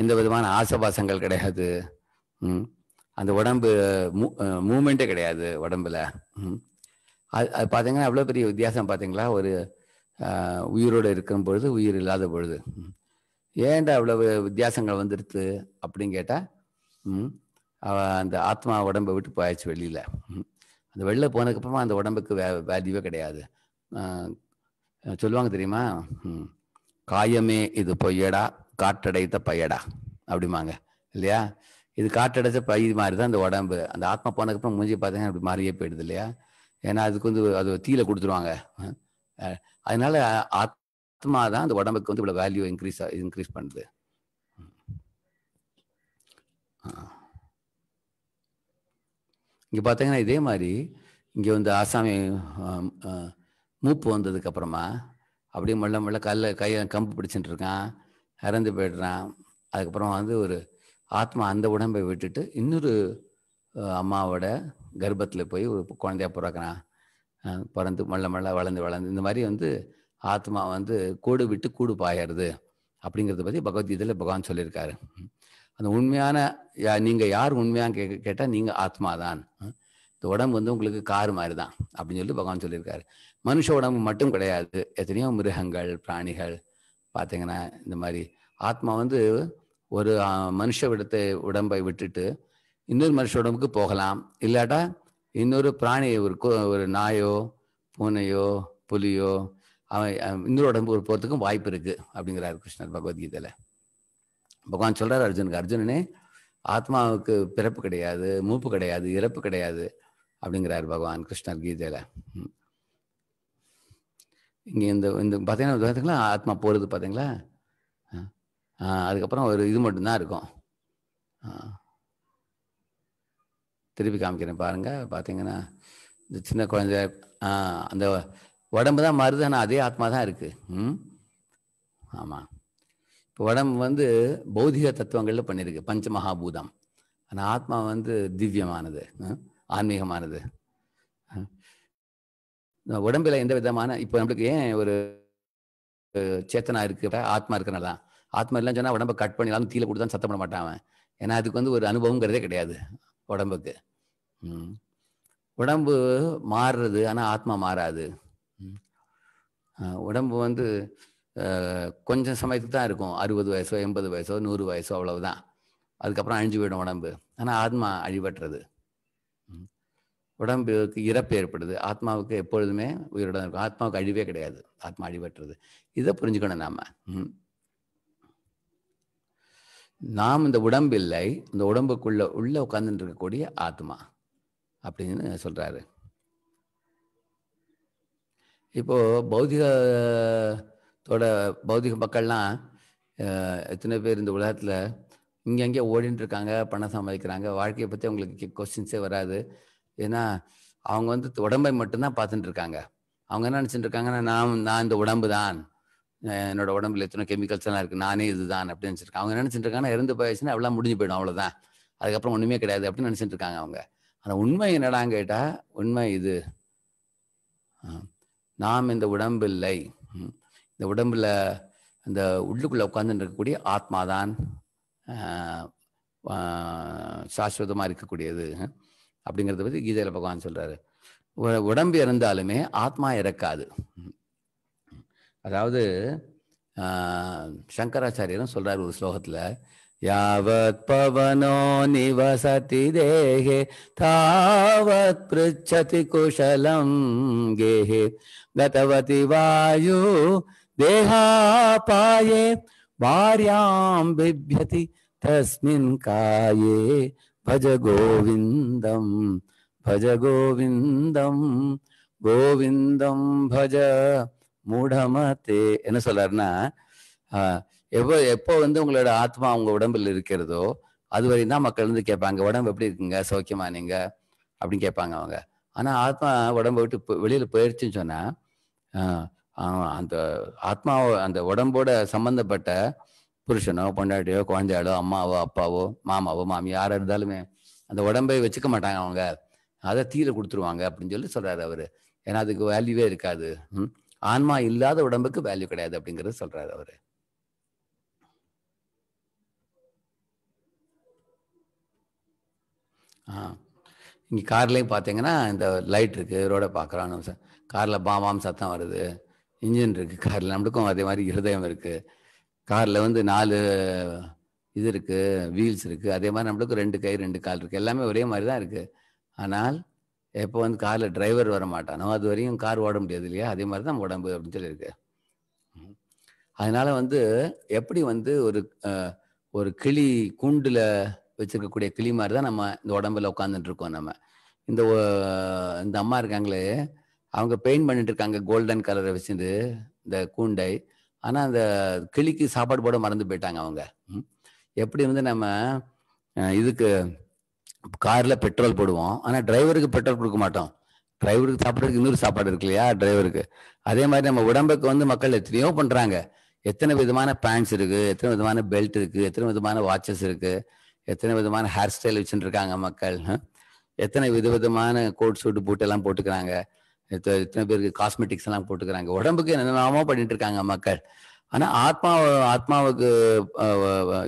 எந்த விதமான ஆசபாசங்கள் கிடையாது அந்த உடம்பு மூ மூமெண்ட்டே கிடையாது உடம்புல அது அது பார்த்தீங்கன்னா அவ்வளோ பெரிய வித்தியாசம் பார்த்தீங்களா ஒரு உயிரோடு இருக்கிற பொழுது உயிர் இல்லாத பொழுது ஏன்டா அவ்வளவு வித்தியாசங்கள் வந்துடுத்து அப்படின்னு கேட்டால் அந்த ஆத்மா உடம்பை விட்டு போயாச்சு வெளியில் அந்த வெளில போனதுக்கப்புறமா அந்த உடம்புக்கு வே வேல்யூவே கிடையாது சொல்லுவாங்க தெரியுமா காயமே இது பொய்யடா காற்றடைத்த பையடா அப்படிமாங்க இல்லையா இது காற்றடைச்ச பை மாதிரி தான் அந்த உடம்பு அந்த ஆத்மா போனதுக்கப்புறம் மூஞ்சி பார்த்தீங்கன்னா அப்படி மாறியே போயிடுது இல்லையா ஏன்னா அதுக்கு வந்து அது தீல கொடுத்துருவாங்க அதனால ஆத்மா தான் அந்த உடம்புக்கு வந்து இவ்வளோ வேல்யூ இன்க்ரீஸ் இன்க்ரீஸ் பண்ணுது இங்கே பார்த்தீங்கன்னா இதே மாதிரி இங்கே வந்து ஆசாமி மூப்பு வந்ததுக்கப்புறமா அப்படியே மெல்ல மெல்ல கல்ல கையை கம்பு பிடிச்சிட்டு இருக்கான் இறந்து போயிடுறான் அதுக்கப்புறம் வந்து ஒரு ஆத்மா அந்த உடம்பை விட்டுட்டு இன்னொரு அம்மாவோட கர்ப்பத்தில் போய் ஒரு குழந்தையா பிறக்கிறான் பிறந்து மல்ல மல்ல வளர்ந்து வளர்ந்து இந்த மாதிரி வந்து ஆத்மா வந்து கூடு விட்டு கூடு பாயறது அப்படிங்கிறத பற்றி பகவத்கீதையில் பகவான் சொல்லியிருக்காரு அந்த உண்மையான யா நீங்கள் யார் உண்மையாக கே கேட்டால் நீங்கள் ஆத்மா தான் இந்த உடம்பு வந்து உங்களுக்கு கார் மாதிரி தான் அப்படின்னு சொல்லிட்டு பகவான் சொல்லியிருக்காரு மனுஷ உடம்பு மட்டும் கிடையாது எத்தனையோ மிருகங்கள் பிராணிகள் பார்த்தீங்கன்னா இந்த மாதிரி ஆத்மா வந்து ஒரு மனுஷ விடத்தை உடம்பை விட்டுட்டு இன்னொரு மனுஷ உடம்புக்கு போகலாம் இல்லாட்டா இன்னொரு பிராணி ஒரு ஒரு நாயோ பூனையோ புலியோ அவன் இன்னொரு உடம்பு ஒரு போகிறதுக்கும் வாய்ப்பு இருக்குது அப்படிங்கிறார் கிருஷ்ணர் பகவத்கீதையில் பகவான் சொல்கிறார் அர்ஜுனுக்கு அர்ஜுனனே ஆத்மாவுக்கு பிறப்பு கிடையாது மூப்பு கிடையாது இறப்பு கிடையாது அப்படிங்கிறார் பகவான் கிருஷ்ணர் கீதையில் இங்கே இந்த இந்த பார்த்தீங்கன்னா ஆத்மா போகிறது பார்த்தீங்களா அதுக்கப்புறம் ஒரு இது மட்டும்தான் இருக்கும் திருப்பி காமிக்கிறேன் பாருங்கள் பார்த்தீங்கன்னா இந்த சின்ன குழந்தை அந்த உடம்பு தான் மருது ஆனால் அதே ஆத்மா தான் இருக்குது ம் ஆமாம் இப்போ உடம்பு வந்து பௌதிக தத்துவங்களில் பண்ணியிருக்கு பஞ்சமகாபூதம் ஆனால் ஆத்மா வந்து திவ்யமானது ஆன்மீகமானது உடம்பில் எந்த விதமான இப்போ நம்மளுக்கு ஏன் ஒரு சேத்தனா இருக்கு ஆத்மா இருக்கிறனால ஆத்மா இல்லைன்னு சொன்னால் உடம்பை கட் பண்ணிடலாம் தீல கொடுத்தான்னு சத்தம் பண்ண மாட்டான் ஏன்னா அதுக்கு வந்து ஒரு அனுபவங்கிறதே கிடையாது உடம்புக்கு உடம்பு மாறுறது ஆனால் ஆத்மா மாறாது உடம்பு வந்து கொஞ்சம் சமயத்துக்கு தான் இருக்கும் அறுபது வயசோ எண்பது வயசோ நூறு வயசோ அவ்வளவுதான் அதுக்கப்புறம் அழிஞ்சு போயிடும் உடம்பு ஆனால் ஆத்மா அழிவற்றது உடம்புக்கு இறப்பு ஏற்படுது ஆத்மாவுக்கு எப்பொழுதுமே உயிரோட இருக்கும் ஆத்மாவுக்கு அழிவே கிடையாது ஆத்மா அழிவற்றது இதை புரிஞ்சுக்கணும் நாம் நாம் இந்த உடம்பு இல்லை இந்த உடம்புக்குள்ள உள்ள உட்கார்ந்துட்டு இருக்கக்கூடிய ஆத்மா அப்படின்னு சொல்றாரு இப்போ பௌதிகத்தோட பௌதிக மக்கள்லாம் எத்தனை பேர் இந்த உலகத்தில் இங்கே அங்கே ஓடிட்டு இருக்காங்க பணம் சம்பாதிக்கிறாங்க வாழ்க்கையை பற்றி அவங்களுக்கு கொஸ்டின்ஸே வராது ஏன்னா அவங்க வந்து உடம்பை மட்டும்தான் பார்த்துட்டு இருக்காங்க அவங்க என்ன நினச்சிட்டு இருக்காங்கன்னா நான் நான் இந்த உடம்பு தான் என்னோட உடம்புல எத்தனை கெமிக்கல்ஸ் எல்லாம் இருக்குது நானே இதுதான் அப்படின்னு நினச்சிருக்கேன் அவங்க நினச்சிட்டு இருக்காங்க இறந்து போயிடுச்சுன்னா அவ்வளவு முடிஞ்சு போயிடும் அவ்வளோதான் அதுக்கப்புறம் ஒன்றுமே கிடையாது அப்படின்னு நினச்சிட்டு இருக்காங்க அவங்க ஆனா உண்மை என்னடான்னு கேட்டால் உண்மை இது நாம் இந்த உடம்பு இல்லை இந்த உடம்புல இந்த உள்ளுக்குள்ளே உட்காந்துட்டு இருக்கக்கூடிய ஆத்மாதான் சாஸ்வதமாக இருக்கக்கூடியது அப்படிங்கிறத பற்றி கீதையில் பகவான் சொல்கிறாரு உடம்பு இறந்தாலுமே ஆத்மா இறக்காது அதாவது சங்கராச்சாரியரும் சொல்றாரு ஒரு ஸ்லோகத்துல யாவத் பவனோ நிவசதி தேகே தாவத் பிருச்சதி குஷலம் கேஹே கதவதி வாயு தேகாபாயே வாரியாம் பிபியதி தஸ்மின் காயே भज गोविन्दं भज गोविन्दं गोविन्दं भज தே என்ன சொல்றாருன்னா எவ்வளோ எப்போ வந்து உங்களோட ஆத்மா உங்க உடம்புல இருக்கிறதோ அது வரையும் தான் மக்கள் வந்து கேட்பாங்க உடம்பு எப்படி இருக்குங்க சௌக்கியமா நீங்க அப்படின்னு கேட்பாங்க அவங்க ஆனா ஆத்மா உடம்பை விட்டு வெளியில போயிடுச்சுன்னு சொன்னா அந்த ஆத்மா அந்த உடம்போட சம்பந்தப்பட்ட புருஷனோ பொண்டாட்டியோ குழந்தையாளோ அம்மாவோ அப்பாவோ மாமாவோ மாமி யாரா இருந்தாலுமே அந்த உடம்பை வச்சுக்க மாட்டாங்க அவங்க அதை தீர கொடுத்துருவாங்க அப்படின்னு சொல்லி சொல்றாரு அவரு ஏன்னா அதுக்கு வேல்யூவே இருக்காது ம் ஆன்மா இல்லாத உடம்புக்கு வேல்யூ கிடையாது அப்படிங்கறத சொல்றாரு அவரு ஆ இங்கே கார்லேயும் பார்த்தீங்கன்னா இந்த லைட் இருக்கு ரோட பார்க்குறோம் கார்ல காரில் சத்தம் வருது இன்ஜின் இருக்குது காரில் நம்மளுக்கும் அதே மாதிரி இருதயம் இருக்குது காரில் வந்து நாலு இது இருக்குது வீல்ஸ் இருக்குது அதே மாதிரி நம்மளுக்கு ரெண்டு கை ரெண்டு கால் இருக்குது எல்லாமே ஒரே மாதிரி தான் இருக்குது ஆனால் எப்போ வந்து காரில் டிரைவர் வர மாட்டானோ அது வரையும் கார் ஓட முடியாது இல்லையா அதே மாதிரி தான் உடம்பு அப்படின்னு சொல்லியிருக்கு அதனால வந்து எப்படி வந்து ஒரு ஒரு கிளி கூண்டில் வச்சிருக்கக்கூடிய கிளி மாதிரி தான் நம்ம இந்த உடம்புல உட்காந்துட்டு இருக்கோம் நம்ம இந்த இந்த அம்மா இருக்காங்களே அவங்க பெயிண்ட் பண்ணிட்டு இருக்காங்க கோல்டன் கலரை வச்சுட்டு இந்த கூண்டை ஆனால் அந்த கிளிக்கு சாப்பாடு போட மறந்து போயிட்டாங்க அவங்க எப்படி வந்து நம்ம இதுக்கு காரில் பெட்ரோல் போடுவோம் ஆனால் டிரைவருக்கு பெட்ரோல் கொடுக்க மாட்டோம் டிரைவருக்கு சாப்பிட்றதுக்கு இன்னொரு சாப்பாடு இருக்கு இல்லையா டிரைவருக்கு அதே மாதிரி நம்ம உடம்புக்கு வந்து மக்கள் எத்தனையோ பண்ணுறாங்க எத்தனை விதமான பேண்ட்ஸ் இருக்குது எத்தனை விதமான பெல்ட் இருக்குது எத்தனை விதமான வாட்சஸ் இருக்குது எத்தனை விதமான ஹேர் ஸ்டைல் இருக்காங்க மக்கள் எத்தனை வித விதமான கோட் சூட்டு பூட்டெல்லாம் போட்டுக்கிறாங்க எத்தனை பேருக்கு காஸ்மெட்டிக்ஸ் எல்லாம் போட்டுக்கிறாங்க உடம்புக்கு என்னென்னமோ பண்ணிட்டு இருக்காங்க மக்கள் ஆனால் ஆத்மா ஆத்மாவுக்கு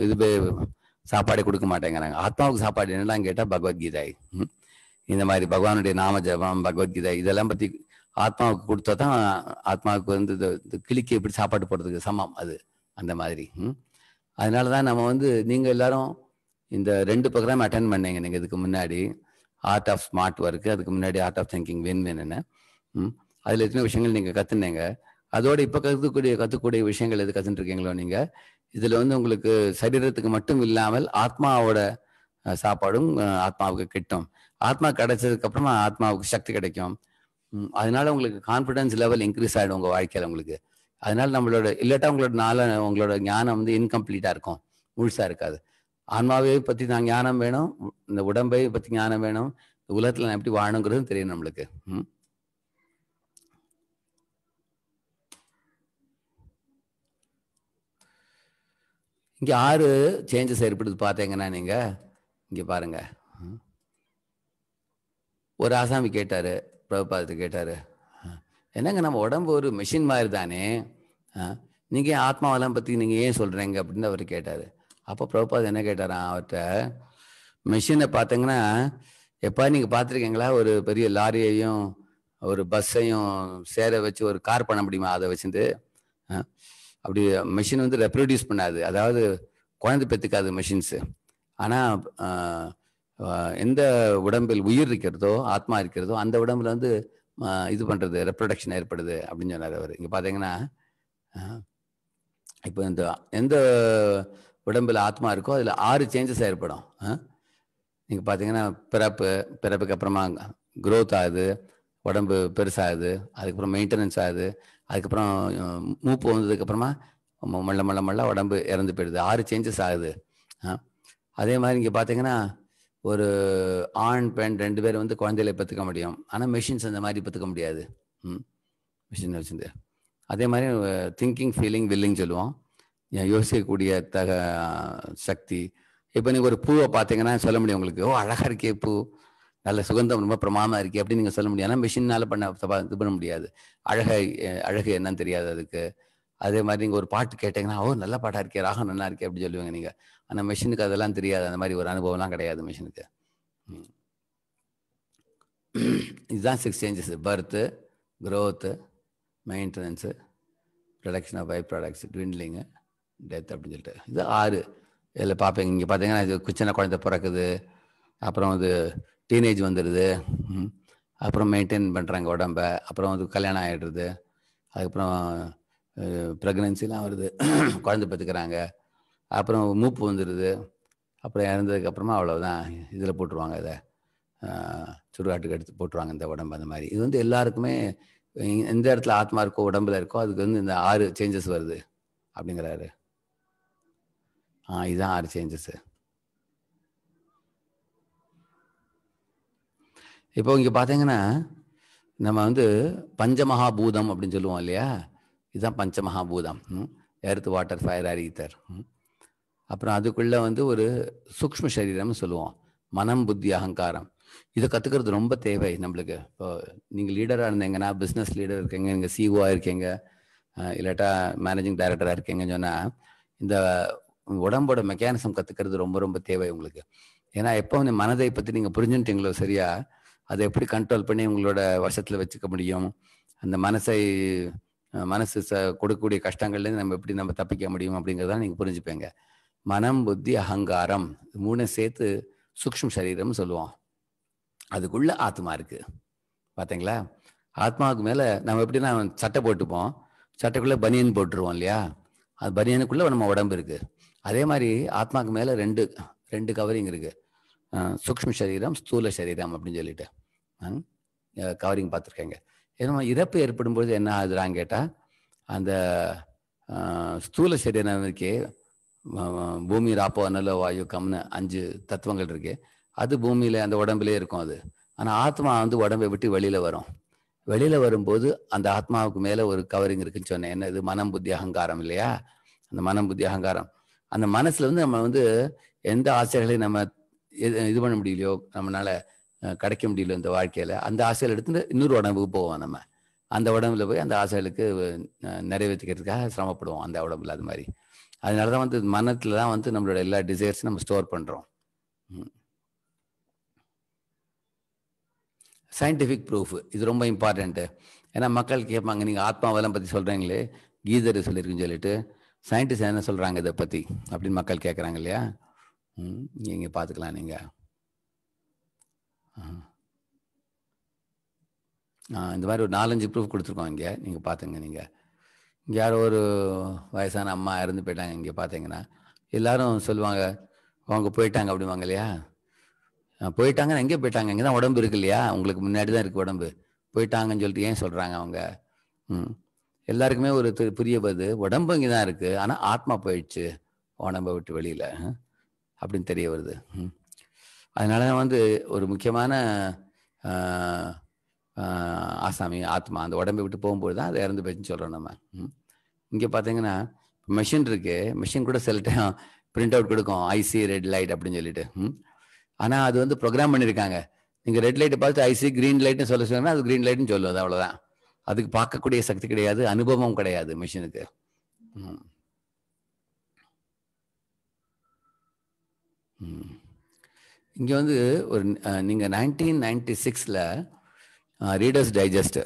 இது சாப்பாடே கொடுக்க மாட்டேங்கிறாங்க ஆத்மாவுக்கு சாப்பாடு என்னெல்லாம் கேட்டால் பகவத்கீதை இந்த மாதிரி பகவானுடைய நாம ஜபம் பகவத்கீதை இதெல்லாம் பற்றி ஆத்மாவுக்கு கொடுத்தா தான் ஆத்மாவுக்கு வந்து இந்த கிளிக்கு எப்படி சாப்பாடு போடுறதுக்கு சமம் அது அந்த மாதிரி அதனால தான் நம்ம வந்து நீங்கள் எல்லாரும் இந்த ரெண்டு ப்ரோக்ராம் அட்டன் பண்ணீங்க நீங்கள் இதுக்கு முன்னாடி ஆர்ட் ஆஃப் ஸ்மார்ட் ஒர்க்கு அதுக்கு முன்னாடி ஆர்ட் ஆஃப் திங்கிங் வேன் வின் என்ன அதில் எத்தனை விஷயங்கள் நீங்கள் கற்றுனீங்க அதோடு இப்போ கற்றுக்கூடிய கற்றுக்கூடிய விஷயங்கள் எது கற்றுட்டுருக்கீங்களோ நீங்கள் இதில் வந்து உங்களுக்கு சரீரத்துக்கு மட்டும் இல்லாமல் ஆத்மாவோட சாப்பாடும் ஆத்மாவுக்கு கிட்டும் ஆத்மா கிடைச்சதுக்கு அப்புறமா ஆத்மாவுக்கு சக்தி கிடைக்கும் அதனால உங்களுக்கு கான்ஃபிடன்ஸ் லெவல் இன்க்ரீஸ் ஆகிடும் உங்கள் வாழ்க்கையில் உங்களுக்கு அதனால நம்மளோட இல்லாட்டா உங்களோட நால உங்களோட ஞானம் வந்து இன்கம்ப்ளீட்டாக இருக்கும் முழுசாக இருக்காது ஆன்மாவை பற்றி நான் ஞானம் வேணும் இந்த உடம்பை பற்றி ஞானம் வேணும் உலகத்தில் நான் எப்படி வாழணுங்கிறதும் தெரியும் நம்மளுக்கு ம் இங்கே ஆறு சேஞ்சஸ் ஏற்படுது பார்த்தீங்கன்னா நீங்கள் இங்கே பாருங்கள் ஒரு ஆசாமி கேட்டார் பிரபுபாதத்தை கேட்டார் என்னங்க நம்ம உடம்பு ஒரு மிஷின் மாதிரி தானே நீங்கள் ஆத்மாவெல்லாம் பற்றி நீங்கள் ஏன் சொல்கிறீங்க அப்படின்னு அவர் கேட்டார் அப்போ பிரபுபாத என்ன கேட்டாராம் அவர்கிட்ட மிஷினை பார்த்தீங்கன்னா எப்போ நீங்கள் பார்த்துருக்கீங்களா ஒரு பெரிய லாரியையும் ஒரு பஸ்ஸையும் சேர வச்சு ஒரு கார் பண்ண முடியுமா அதை வச்சுட்டு அப்படி மிஷின் வந்து ரெப்ரொடியூஸ் பண்ணாது அதாவது குழந்தை பெற்றுக்காது மிஷின்ஸு ஆனால் எந்த உடம்பில் உயிர் இருக்கிறதோ ஆத்மா இருக்கிறதோ அந்த உடம்புல வந்து இது பண்ணுறது ரெப்ரொடக்ஷன் ஏற்படுது அப்படின்னு சொன்னார் அவர் இங்கே பார்த்தீங்கன்னா இப்போ இந்த எந்த உடம்பில் ஆத்மா இருக்கோ அதில் ஆறு சேஞ்சஸ் ஏற்படும் நீங்கள் பார்த்தீங்கன்னா பிறப்பு பிறப்புக்கு அப்புறமா க்ரோத் ஆகுது உடம்பு பெருசாகுது அதுக்கப்புறம் மெயின்டெனன்ஸ் ஆகுது அதுக்கப்புறம் மூப்பு வந்ததுக்கப்புறமா மெல்ல மெல்ல மெல்ல உடம்பு இறந்து போயிடுது ஆறு சேஞ்சஸ் ஆகுது அதே மாதிரி இங்கே பார்த்தீங்கன்னா ஒரு ஆண் பெண் ரெண்டு பேரும் வந்து குழந்தையில பத்துக்க முடியும் ஆனால் மிஷின்ஸ் அந்த மாதிரி பத்துக்க முடியாது ம் மிஷின் வச்சுருந்து அதே மாதிரி திங்கிங் ஃபீலிங் வில்லிங் சொல்லுவோம் யோசிக்கக்கூடிய தக சக்தி இப்போ நீங்கள் ஒரு பூவை பார்த்தீங்கன்னா சொல்ல முடியும் உங்களுக்கு ஓ அழகாக இருக்கே பூ நல்ல சுகந்தம் ரொம்ப பிரமாதமாக இருக்கு அப்படின்னு நீங்கள் சொல்ல முடியும் ஆனால் மிஷினால் பண்ண இது பண்ண முடியாது அழகை அழகு என்னன்னு தெரியாது அதுக்கு அதே மாதிரி நீங்கள் ஒரு பாட்டு கேட்டிங்கன்னா ஓ நல்ல பாட்டாக இருக்கே ராகம் நல்லா இருக்கே அப்படின்னு சொல்லுவீங்க நீங்கள் ஆனால் மிஷினுக்கு அதெல்லாம் தெரியாது அந்த மாதிரி ஒரு அனுபவம்லாம் கிடையாது மிஷினுக்கு இதுதான் six changes birth growth maintenance production of by products dwindling death அப்படின்னு சொல்லிட்டு இது ஆறு இதில் பார்ப்பீங்க இங்கே பார்த்தீங்கன்னா இது குச்சனை குழந்தை பிறக்குது அப்புறம் இது டீனேஜ் வந்துடுது அப்புறம் மெயின்டைன் பண்ணுறாங்க உடம்ப அப்புறம் அது கல்யாணம் ஆகிடுறது அதுக்கப்புறம் ப்ரெக்னென்சிலாம் வருது குழந்தை பார்த்துக்கிறாங்க அப்புறம் மூப்பு வந்துடுது அப்புறம் இறந்ததுக்கப்புறமா அவ்வளோதான் இதில் போட்டுருவாங்க அதை சுடுகாட்டுக்கு எடுத்து போட்டுருவாங்க இந்த உடம்பு அந்த மாதிரி இது வந்து எல்லாருக்குமே எந்த இடத்துல ஆத்மா இருக்கோ உடம்புல இருக்கோ அதுக்கு வந்து இந்த ஆறு சேஞ்சஸ் வருது அப்படிங்கிறாரு ஆ இதுதான் ஆறு சேஞ்சஸ்ஸு இப்போ இங்கே பார்த்தீங்கன்னா நம்ம வந்து பஞ்சமகாபூதம் அப்படின்னு சொல்லுவோம் இல்லையா இதுதான் பஞ்சமகாபூதம் எர்த் வாட்டர் ஃபயர் அரித்தர் அப்புறம் அதுக்குள்ளே வந்து ஒரு சூக்ம சரீரம்னு சொல்லுவோம் மனம் புத்தி அகங்காரம் இதை கற்றுக்கிறது ரொம்ப தேவை நம்மளுக்கு இப்போ நீங்கள் லீடராக இருந்தீங்கன்னா பிஸ்னஸ் லீடர் இருக்கீங்க நீங்கள் சிஓவாக e இருக்கீங்க இல்லாட்டா மேனேஜிங் டைரக்டராக இருக்கீங்கன்னு சொன்னால் இந்த உடம்போட மெக்கானிசம் கற்றுக்கிறது ரொம்ப ரொம்ப தேவை உங்களுக்கு ஏன்னா எப்போ வந்து மனதை பற்றி நீங்கள் புரிஞ்சுட்டீங்களோ சரியா அதை எப்படி கண்ட்ரோல் பண்ணி உங்களோட வசத்தில் வச்சுக்க முடியும் அந்த மனசை மனசு ச கொடுக்கக்கூடிய கஷ்டங்கள்லேருந்து நம்ம எப்படி நம்ம தப்பிக்க முடியும் அப்படிங்கிறதா நீங்கள் புரிஞ்சுப்பீங்க மனம் புத்தி அகங்காரம் மூணு சேர்த்து சூக்ஷம் சரீரம்னு சொல்லுவோம் அதுக்குள்ள ஆத்மா இருக்குது பார்த்தீங்களா ஆத்மாவுக்கு மேலே நம்ம எப்படின்னா சட்டை போட்டுப்போம் சட்டைக்குள்ளே பனியன் போட்டுருவோம் இல்லையா அது பனியனுக்குள்ளே நம்ம உடம்பு இருக்குது அதே மாதிரி ஆத்மாவுக்கு மேலே ரெண்டு ரெண்டு கவரிங் இருக்குது சூக்ம சரீரம் ஸ்தூல சரீரம் அப்படின்னு சொல்லிட்டு கவரிங் பார்த்துருக்கேங்க ஏன்னா இறப்பு ஏற்படும் பொழுது என்ன ஆகுதுறான்னு கேட்டால் அந்த ஸ்தூல சரீரம் இருக்கே பூமி ராப்போ நல்ல வாயு கம்னு அஞ்சு தத்துவங்கள் இருக்கு அது பூமியில் அந்த உடம்புலேயே இருக்கும் அது ஆனால் ஆத்மா வந்து உடம்பை விட்டு வெளியில் வரும் வெளியில் வரும்போது அந்த ஆத்மாவுக்கு மேலே ஒரு கவரிங் இருக்குன்னு சொன்னேன் என்ன இது மனம் புத்தி அகங்காரம் இல்லையா அந்த மனம் புத்தி அகங்காரம் அந்த மனசில் வந்து நம்ம வந்து எந்த ஆசைகளையும் நம்ம இது பண்ண முடியலையோ நம்மளால கிடைக்க முடியல இந்த வாழ்க்கையில் அந்த ஆசைகள் எடுத்துட்டு இன்னொரு உடம்புக்கு போவோம் நம்ம அந்த உடம்புல போய் அந்த ஆசைகளுக்கு நிறைவேற்றிக்கிறதுக்காக சிரமப்படுவோம் அந்த உடம்புல அது மாதிரி அதனால தான் வந்து மனத்தில் தான் வந்து நம்மளோட எல்லா டிசைர்ஸும் நம்ம ஸ்டோர் பண்ணுறோம் சயின்டிஃபிக் ப்ரூஃப் இது ரொம்ப இம்பார்ட்டண்ட்டு ஏன்னா மக்கள் கேட்பாங்க நீங்கள் ஆத்மாவெல்லாம் பற்றி சொல்கிறீங்களே கீதர் சொல்லியிருக்குன்னு சொல்லிட்டு சயின்டிஸ்ட் என்ன சொல்கிறாங்க இதை பற்றி அப்படின்னு மக்கள் கேட்குறாங்க இல்லையா நீங்கள் பார்த்துக்கலாம் நீங்கள் இந்த மாதிரி ஒரு நாலஞ்சு ப்ரூஃப் கொடுத்துருக்கோம் இங்கே நீங்கள் பார்த்துங்க நீங்கள் இங்கே யாரோ ஒரு வயசான அம்மா இறந்து போயிட்டாங்க இங்கே பார்த்தீங்கன்னா எல்லாரும் சொல்லுவாங்க அவங்க போயிட்டாங்க அப்படிவாங்க இல்லையா போயிட்டாங்க எங்கே போயிட்டாங்க இங்கே தான் உடம்பு இருக்கு இல்லையா உங்களுக்கு முன்னாடி தான் இருக்குது உடம்பு போயிட்டாங்கன்னு சொல்லிட்டு ஏன் சொல்கிறாங்க அவங்க ம் எல்லாருக்குமே ஒரு புரிய போது உடம்பு இங்கே தான் இருக்குது ஆனால் ஆத்மா போயிடுச்சு உடம்பை விட்டு வெளியில் அப்படின்னு தெரிய வருது ம் அதனால தான் வந்து ஒரு முக்கியமான ஆசாமி ஆத்மா அந்த உடம்பை விட்டு போகும்போது தான் அதை இறந்து போச்சுன்னு சொல்கிறோம் நம்ம இங்கே பார்த்தீங்கன்னா மிஷின் இருக்குது மிஷின் கூட சில டைம் பிரிண்ட் அவுட் கொடுக்கும் ஐசி ரெட் லைட் அப்படின்னு சொல்லிட்டு ஆனால் அது வந்து ப்ரோக்ராம் பண்ணியிருக்காங்க நீங்கள் ரெட் லைட்டை பார்த்து ஐசி க்ரீன் லைட்னு சொல்ல சொன்னீங்கன்னா அது க்ரீன் லைட்னு சொல்லுவது அவ்வளோதான் அதுக்கு பார்க்கக்கூடிய சக்தி கிடையாது அனுபவம் கிடையாது மிஷினுக்கு ம் ம் இங்கே வந்து ஒரு நீங்கள் நைன்டீன் நைன்டி சிக்ஸில் ரீடர்ஸ் டைஜஸ்ட்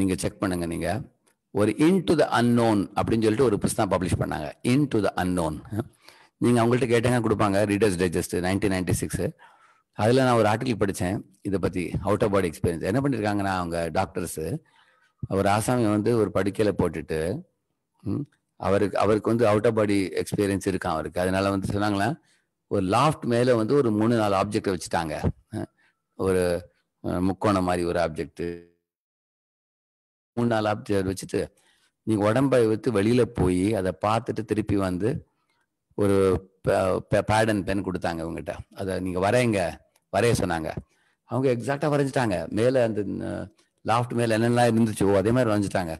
நீங்கள் செக் பண்ணுங்கள் நீங்கள் ஒரு இன் டு த அன்னோன் அப்படின்னு சொல்லிட்டு ஒரு புஸ்தகம் பப்ளிஷ் பண்ணாங்க இன் டு த அன்னோன் நீங்கள் அவங்கள்ட்ட கேட்டாங்க கொடுப்பாங்க Reader's Digest nineteen ninety six அதில் நான் ஒரு ஆர்டிகல் படித்தேன் இதை பற்றி அவுட் ஆஃப் பாடி எக்ஸ்பீரியன்ஸ் என்ன பண்ணியிருக்காங்கன்னா அவங்க டாக்டர்ஸு அவர் ஆசாமி வந்து ஒரு படுக்கையில் போட்டுட்டு அவருக்கு அவருக்கு வந்து அவுட் ஆஃப் பாடி எக்ஸ்பீரியன்ஸ் இருக்கான் அவருக்கு அதனால வந்து சொன்னாங்களேன் ஒரு லாஃப்ட் மேலே வந்து ஒரு மூணு நாலு ஆப்ஜெக்டை வச்சுட்டாங்க ஒரு முக்கோணம் மாதிரி ஒரு ஆப்ஜெக்ட் மூணு நாலு ஆப்ஜெக்ட் வச்சுட்டு நீங்கள் உடம்பை வைத்து வெளியில் போய் அதை பார்த்துட்டு திருப்பி வந்து ஒரு பேட் அண்ட் பென் கொடுத்தாங்க அவங்ககிட்ட அதை நீங்கள் வரையங்க வரைய சொன்னாங்க அவங்க எக்ஸாக்டாக வரைஞ்சிட்டாங்க மேலே அந்த லாஃப்ட் மேலே என்னென்னலாம் இருந்துச்சோ அதே மாதிரி வரைஞ்சிட்டாங்க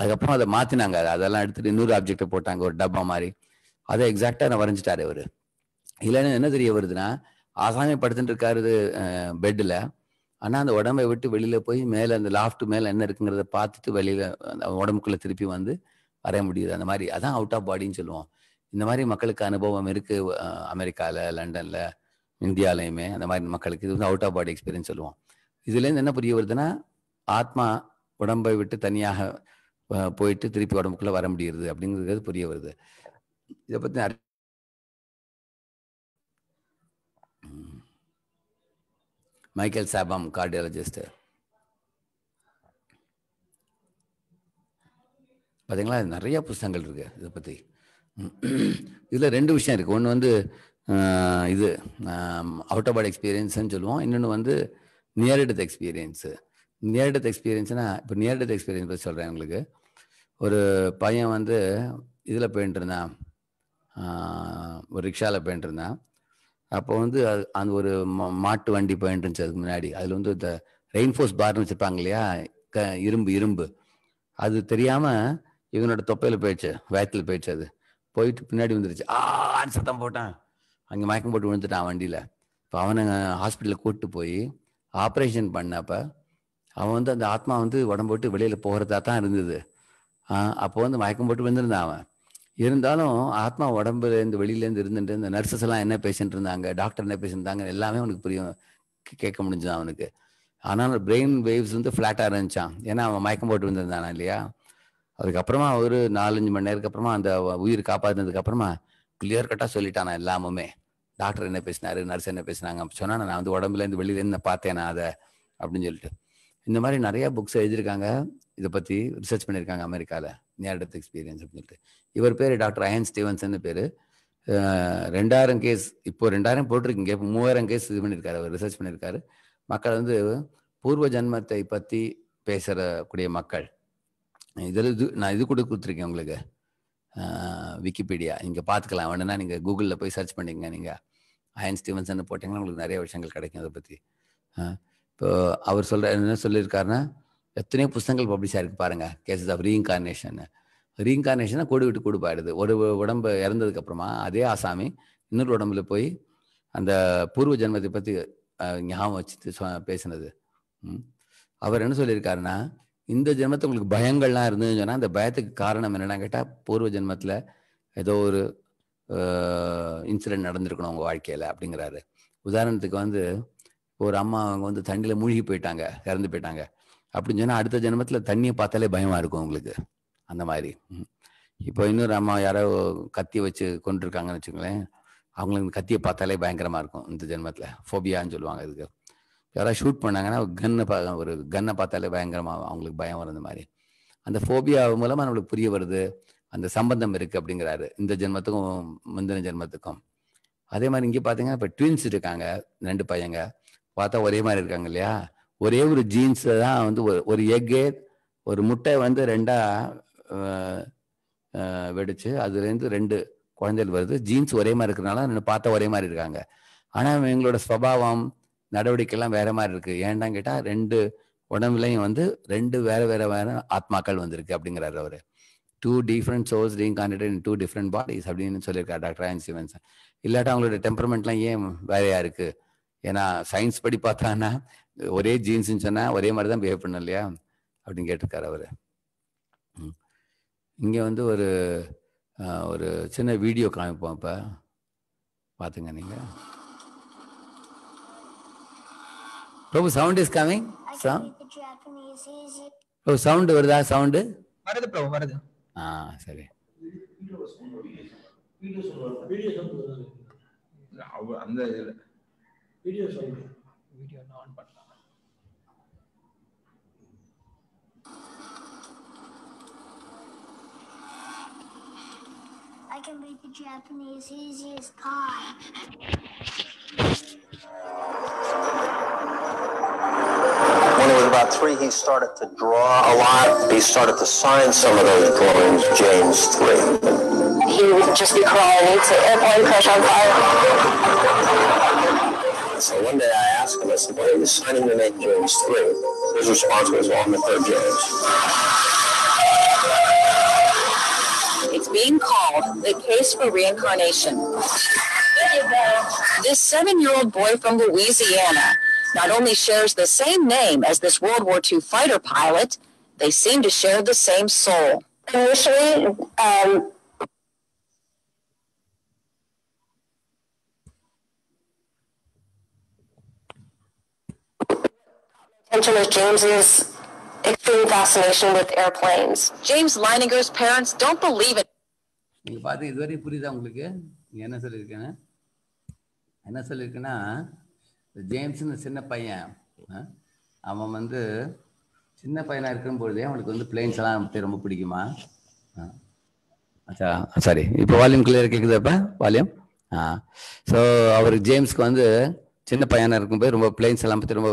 அதுக்கப்புறம் அதை மாற்றினாங்க அதெல்லாம் எடுத்துகிட்டு இன்னொரு ஆப்ஜெக்டை போட்டாங்க ஒரு டப்பா மாதிரி அதை எக்ஸாக்டாக நான் வரைஞ்சிட்டாரு அவர் இல்லைன்னா என்ன தெரிய வருதுன்னா ஆசாமி படுத்துட்டு இருக்காரு பெட்டில் ஆனால் அந்த உடம்பை விட்டு வெளியில் போய் மேலே அந்த லாஃப்ட் மேலே என்ன இருக்குங்கிறத பார்த்துட்டு வெளியில் அந்த உடம்புக்குள்ளே திருப்பி வந்து வரைய முடியுது அந்த மாதிரி அதான் அவுட் ஆஃப் பாடின்னு சொல்லுவோம் இந்த மாதிரி மக்களுக்கு அனுபவம் இருக்குது அமெரிக்காவில் லண்டனில் இந்தியாலையுமே அந்த மாதிரி மக்களுக்கு இது வந்து அவுட் ஆஃப் பாடி எக்ஸ்பீரியன்ஸ் சொல்லுவோம் இதுலேருந்து என்ன புரிய வருதுன்னா ஆத்மா உடம்பை விட்டு தனியாக போயிட்டு திருப்பி உடம்புக்குள்ளே வர முடியுது அப்படிங்கிறது புரிய வருது இதை பற்றி மைக்கேல் சாபம் கார்டியாலஜிஸ்ட்டு பார்த்தீங்களா நிறைய புஸ்தங்கள் இருக்கு இதை பற்றி இதில் ரெண்டு விஷயம் இருக்குது ஒன்று வந்து இது அவுட் ஆஃப் எக்ஸ்பீரியன்ஸ்னு சொல்லுவோம் இன்னொன்று வந்து near death experience near death எக்ஸ்பீரியன்ஸ்னா இப்போ நியர் டெத் எக்ஸ்பீரியன்ஸ் பற்றி சொல்கிறேன் உங்களுக்கு ஒரு பையன் வந்து இதில் போயின்ட்டு இருந்தான் ஒரு ரிக்ஷாவில் போயின்ட்டு இருந்தான் அப்போ வந்து அது அந்த ஒரு மாட்டு வண்டி போயிட்டு இருந்துச்சு அதுக்கு முன்னாடி அதில் வந்து இந்த ரெயின்ஃபோர்ஸ் பார்னு வச்சுருப்பாங்க இல்லையா க இரும்பு இரும்பு அது தெரியாமல் இவனோட தொப்பையில் போயிடுச்சு வயத்தில் போயிடுச்சு அது போயிட்டு பின்னாடி வந்துருச்சு ஆ சத்தம் போட்டான் அங்கே மயக்கம் போட்டு விழுந்துட்டான் வண்டியில் இப்போ அவனை ஹாஸ்பிட்டலில் கூப்பிட்டு போய் ஆப்ரேஷன் பண்ணப்ப அவன் வந்து அந்த ஆத்மா வந்து உடம்பு விட்டு வெளியில் போகிறதா தான் இருந்தது அப்போ வந்து மயக்கம் போட்டு விழுந்திருந்தான் அவன் இருந்தாலும் ஆத்மா உடம்புலேருந்து வெளியிலேருந்து இருந்துட்டு இந்த நர்சஸ் எல்லாம் என்ன பேஷண்ட் இருந்தாங்க டாக்டர் என்ன பேசியிருந்தாங்க எல்லாமே அவனுக்கு புரியும் கேட்க முடிஞ்சது அவனுக்கு ஆனால் பிரெயின் வேவ்ஸ் வந்து ஃப்ளாட்டாக இருந்துச்சான் ஏன்னா அவன் மயக்கம் போட்டு வந்திருந்தானா இல்லையா அதுக்கப்புறமா ஒரு நாலஞ்சு மணி நேரத்துக்கு அப்புறமா அந்த உயிர் காப்பாற்றினதுக்கப்புறமா அப்புறமா கிளியர் கட்டாக சொல்லிட்டான் எல்லாமுமே டாக்டர் என்ன பேசினாரு நர்ஸ் என்ன பேசினாங்க சொன்னா நான் வந்து உடம்புலேருந்து வெளியிலேருந்து பார்த்தேன் நான் அதை அப்படின்னு சொல்லிட்டு இந்த மாதிரி நிறைய புக்ஸ் எழுதியிருக்காங்க இதை பற்றி ரிசர்ச் பண்ணியிருக்காங்க அமெரிக்காவில் நேரடத்து எக்ஸ்பீரியன்ஸ் அப்படின்னு சொல்லிட்டு இவர் பேர் டாக்டர் அயன் ஸ்டீவன்ஸ்னு பேர் ரெண்டாயிரம் கேஸ் இப்போ ரெண்டாயிரம் போட்டிருக்கீங்க இப்போ மூவாயிரம் கேஸ் இது பண்ணியிருக்காரு அவர் ரிசர்ச் பண்ணியிருக்காரு மக்கள் வந்து பூர்வ ஜென்மத்தை பற்றி பேசுகிறக்கூடிய மக்கள் இதில் இது நான் இது கூட கொடுத்துருக்கேன் உங்களுக்கு விக்கிபீடியா நீங்கள் பார்த்துக்கலாம் வேணும்னா நீங்கள் கூகுளில் போய் சர்ச் பண்ணிங்க நீங்கள் அயன் ஸ்டீவன்ஸ்னு போட்டிங்கன்னா உங்களுக்கு நிறைய விஷயங்கள் கிடைக்கும் அதை பற்றி இப்போ அவர் சொல்கிற என்ன சொல்லியிருக்காருன்னா எத்தனையோ புத்தகங்கள் பப்ளிஷ் ஆகிருக்கு பாருங்கள் கேசஸ் ஆஃப் ரீஇன்கார்னேஷன் ரீஇன்கார்னேஷன் கூடு விட்டு கூடு பாடுது ஒரு உடம்பு இறந்ததுக்கு அப்புறமா அதே ஆசாமி இன்னொரு உடம்புல போய் அந்த பூர்வ ஜென்மத்தை பற்றி ஞாபகம் வச்சுட்டு பேசினது அவர் என்ன சொல்லியிருக்காருன்னா இந்த ஜென்மத்தை உங்களுக்கு பயங்கள்லாம் இருந்ததுன்னு சொன்னால் அந்த பயத்துக்கு காரணம் என்னென்னா கேட்டால் பூர்வ ஜென்மத்தில் ஏதோ ஒரு இன்சிடென்ட் நடந்திருக்கணும் உங்கள் வாழ்க்கையில் அப்படிங்கிறாரு உதாரணத்துக்கு வந்து ஒரு அம்மா அவங்க வந்து தண்ணியில் மூழ்கி போயிட்டாங்க இறந்து போயிட்டாங்க அப்படின்னு சொன்னால் அடுத்த ஜென்மத்தில் தண்ணியை பார்த்தாலே பயமாக இருக்கும் உங்களுக்கு அந்த மாதிரி இப்போ இன்னொரு அம்மா யாரோ கத்தி வச்சு கொண்டிருக்காங்கன்னு வச்சுக்கோங்களேன் அவங்களுக்கு கத்தியை பார்த்தாலே பயங்கரமாக இருக்கும் இந்த ஜென்மத்தில் ஃபோபியான்னு சொல்லுவாங்க இதுக்கு யாராவது ஷூட் பண்ணாங்கன்னா கன்னை பா ஒரு கன்னை பார்த்தாலே பயங்கரமாக அவங்களுக்கு பயம் வர்றது மாதிரி அந்த ஃபோபியா மூலமாக நம்மளுக்கு புரிய வருது அந்த சம்பந்தம் இருக்குது அப்படிங்கிறாரு இந்த ஜென்மத்துக்கும் முந்தின ஜென்மத்துக்கும் அதே மாதிரி இங்கே பார்த்தீங்கன்னா இப்போ ட்வின்ஸ் இருக்காங்க ரெண்டு பையங்க பார்த்தா ஒரே மாதிரி இருக்காங்க இல்லையா ஒரே ஒரு ஜீன்ஸை தான் வந்து ஒரு எக்கு ஒரு முட்டை வந்து ரெண்டாக வெடிச்சு அதுலேருந்து ரெண்டு குழந்தைகள் வருது ஜீன்ஸ் ஒரே மாதிரி இருக்கிறனால ரெண்டு பார்த்தா ஒரே மாதிரி இருக்காங்க ஆனால் இவங்களோட ஸ்வபாவம் நடவடிக்கைலாம் வேற மாதிரி இருக்கு ஏன்டா கேட்டால் ரெண்டு உடம்புலையும் வந்து ரெண்டு வேற வேற வேற ஆத்மாக்கள் வந்திருக்கு அப்படிங்கிறாரு அவர் two different source recounted in two different bodies அப்படின்னு சொல்லியிருக்காரு டாக்டர் ஆன் சிவன்சன் இல்லாட்டா அவங்களோட டெம்பர்மெண்ட்லாம் ஏன் வேறையா இருக்கு ஏன்னா சயின்ஸ் படி பார்த்தான்னா ஒரே ஜீன்ஸ்ன்னு சொன்னால் ஒரே மாதிரி தான் பிஹேவ் பண்ண இல்லையா அப்படின்னு கேட்டிருக்காரு அவர் இங்கே வந்து ஒரு ஒரு சின்ன வீடியோ காமிப்போம் இப்போ பார்த்துங்க நீங்கள் பிரபு சவுண்ட் இஸ் கமிங் பிரபு சவுண்டு வருதா சவுண்டு வருது பிரபு வருது ஆ சரி அந்த video I can read the Japanese easy as pie. When he was about three, he started to draw a lot. He started to sign some of those drawings, James Three. He would just be crawling. into airplane crash on fire. So one day I asked him, I said, why are you signing the name James Three? His response was, well, I'm the third James is being called the case for reincarnation. This seven year old boy from Louisiana not only shares the same name as this World War II fighter pilot, they seem to share the same soul. Initially, um, attention is James's extreme fascination with airplanes. James Leininger's parents don't believe it. நீங்கள் பார்த்து இதுவரையும் புரியுதா உங்களுக்கு என்ன சொல்லியிருக்கேன்னு என்ன சொல்லியிருக்கேன்னா ஜேம்ஸ்னு சின்ன பையன் அவன் வந்து சின்ன பையனாக இருக்கும்பொழுதே பொழுதே அவனுக்கு வந்து பிளேன்ஸ் எல்லாம் ரொம்ப பிடிக்குமா அச்சா சாரி இப்போ வால்யூம் கிளியர் அப்போ வால்யூம் ஆ ஸோ அவருக்கு ஜேம்ஸ்க்கு வந்து சின்ன பையனாக இருக்கும்போது ரொம்ப பிளேன்ஸ் எல்லாம் பற்றி ரொம்ப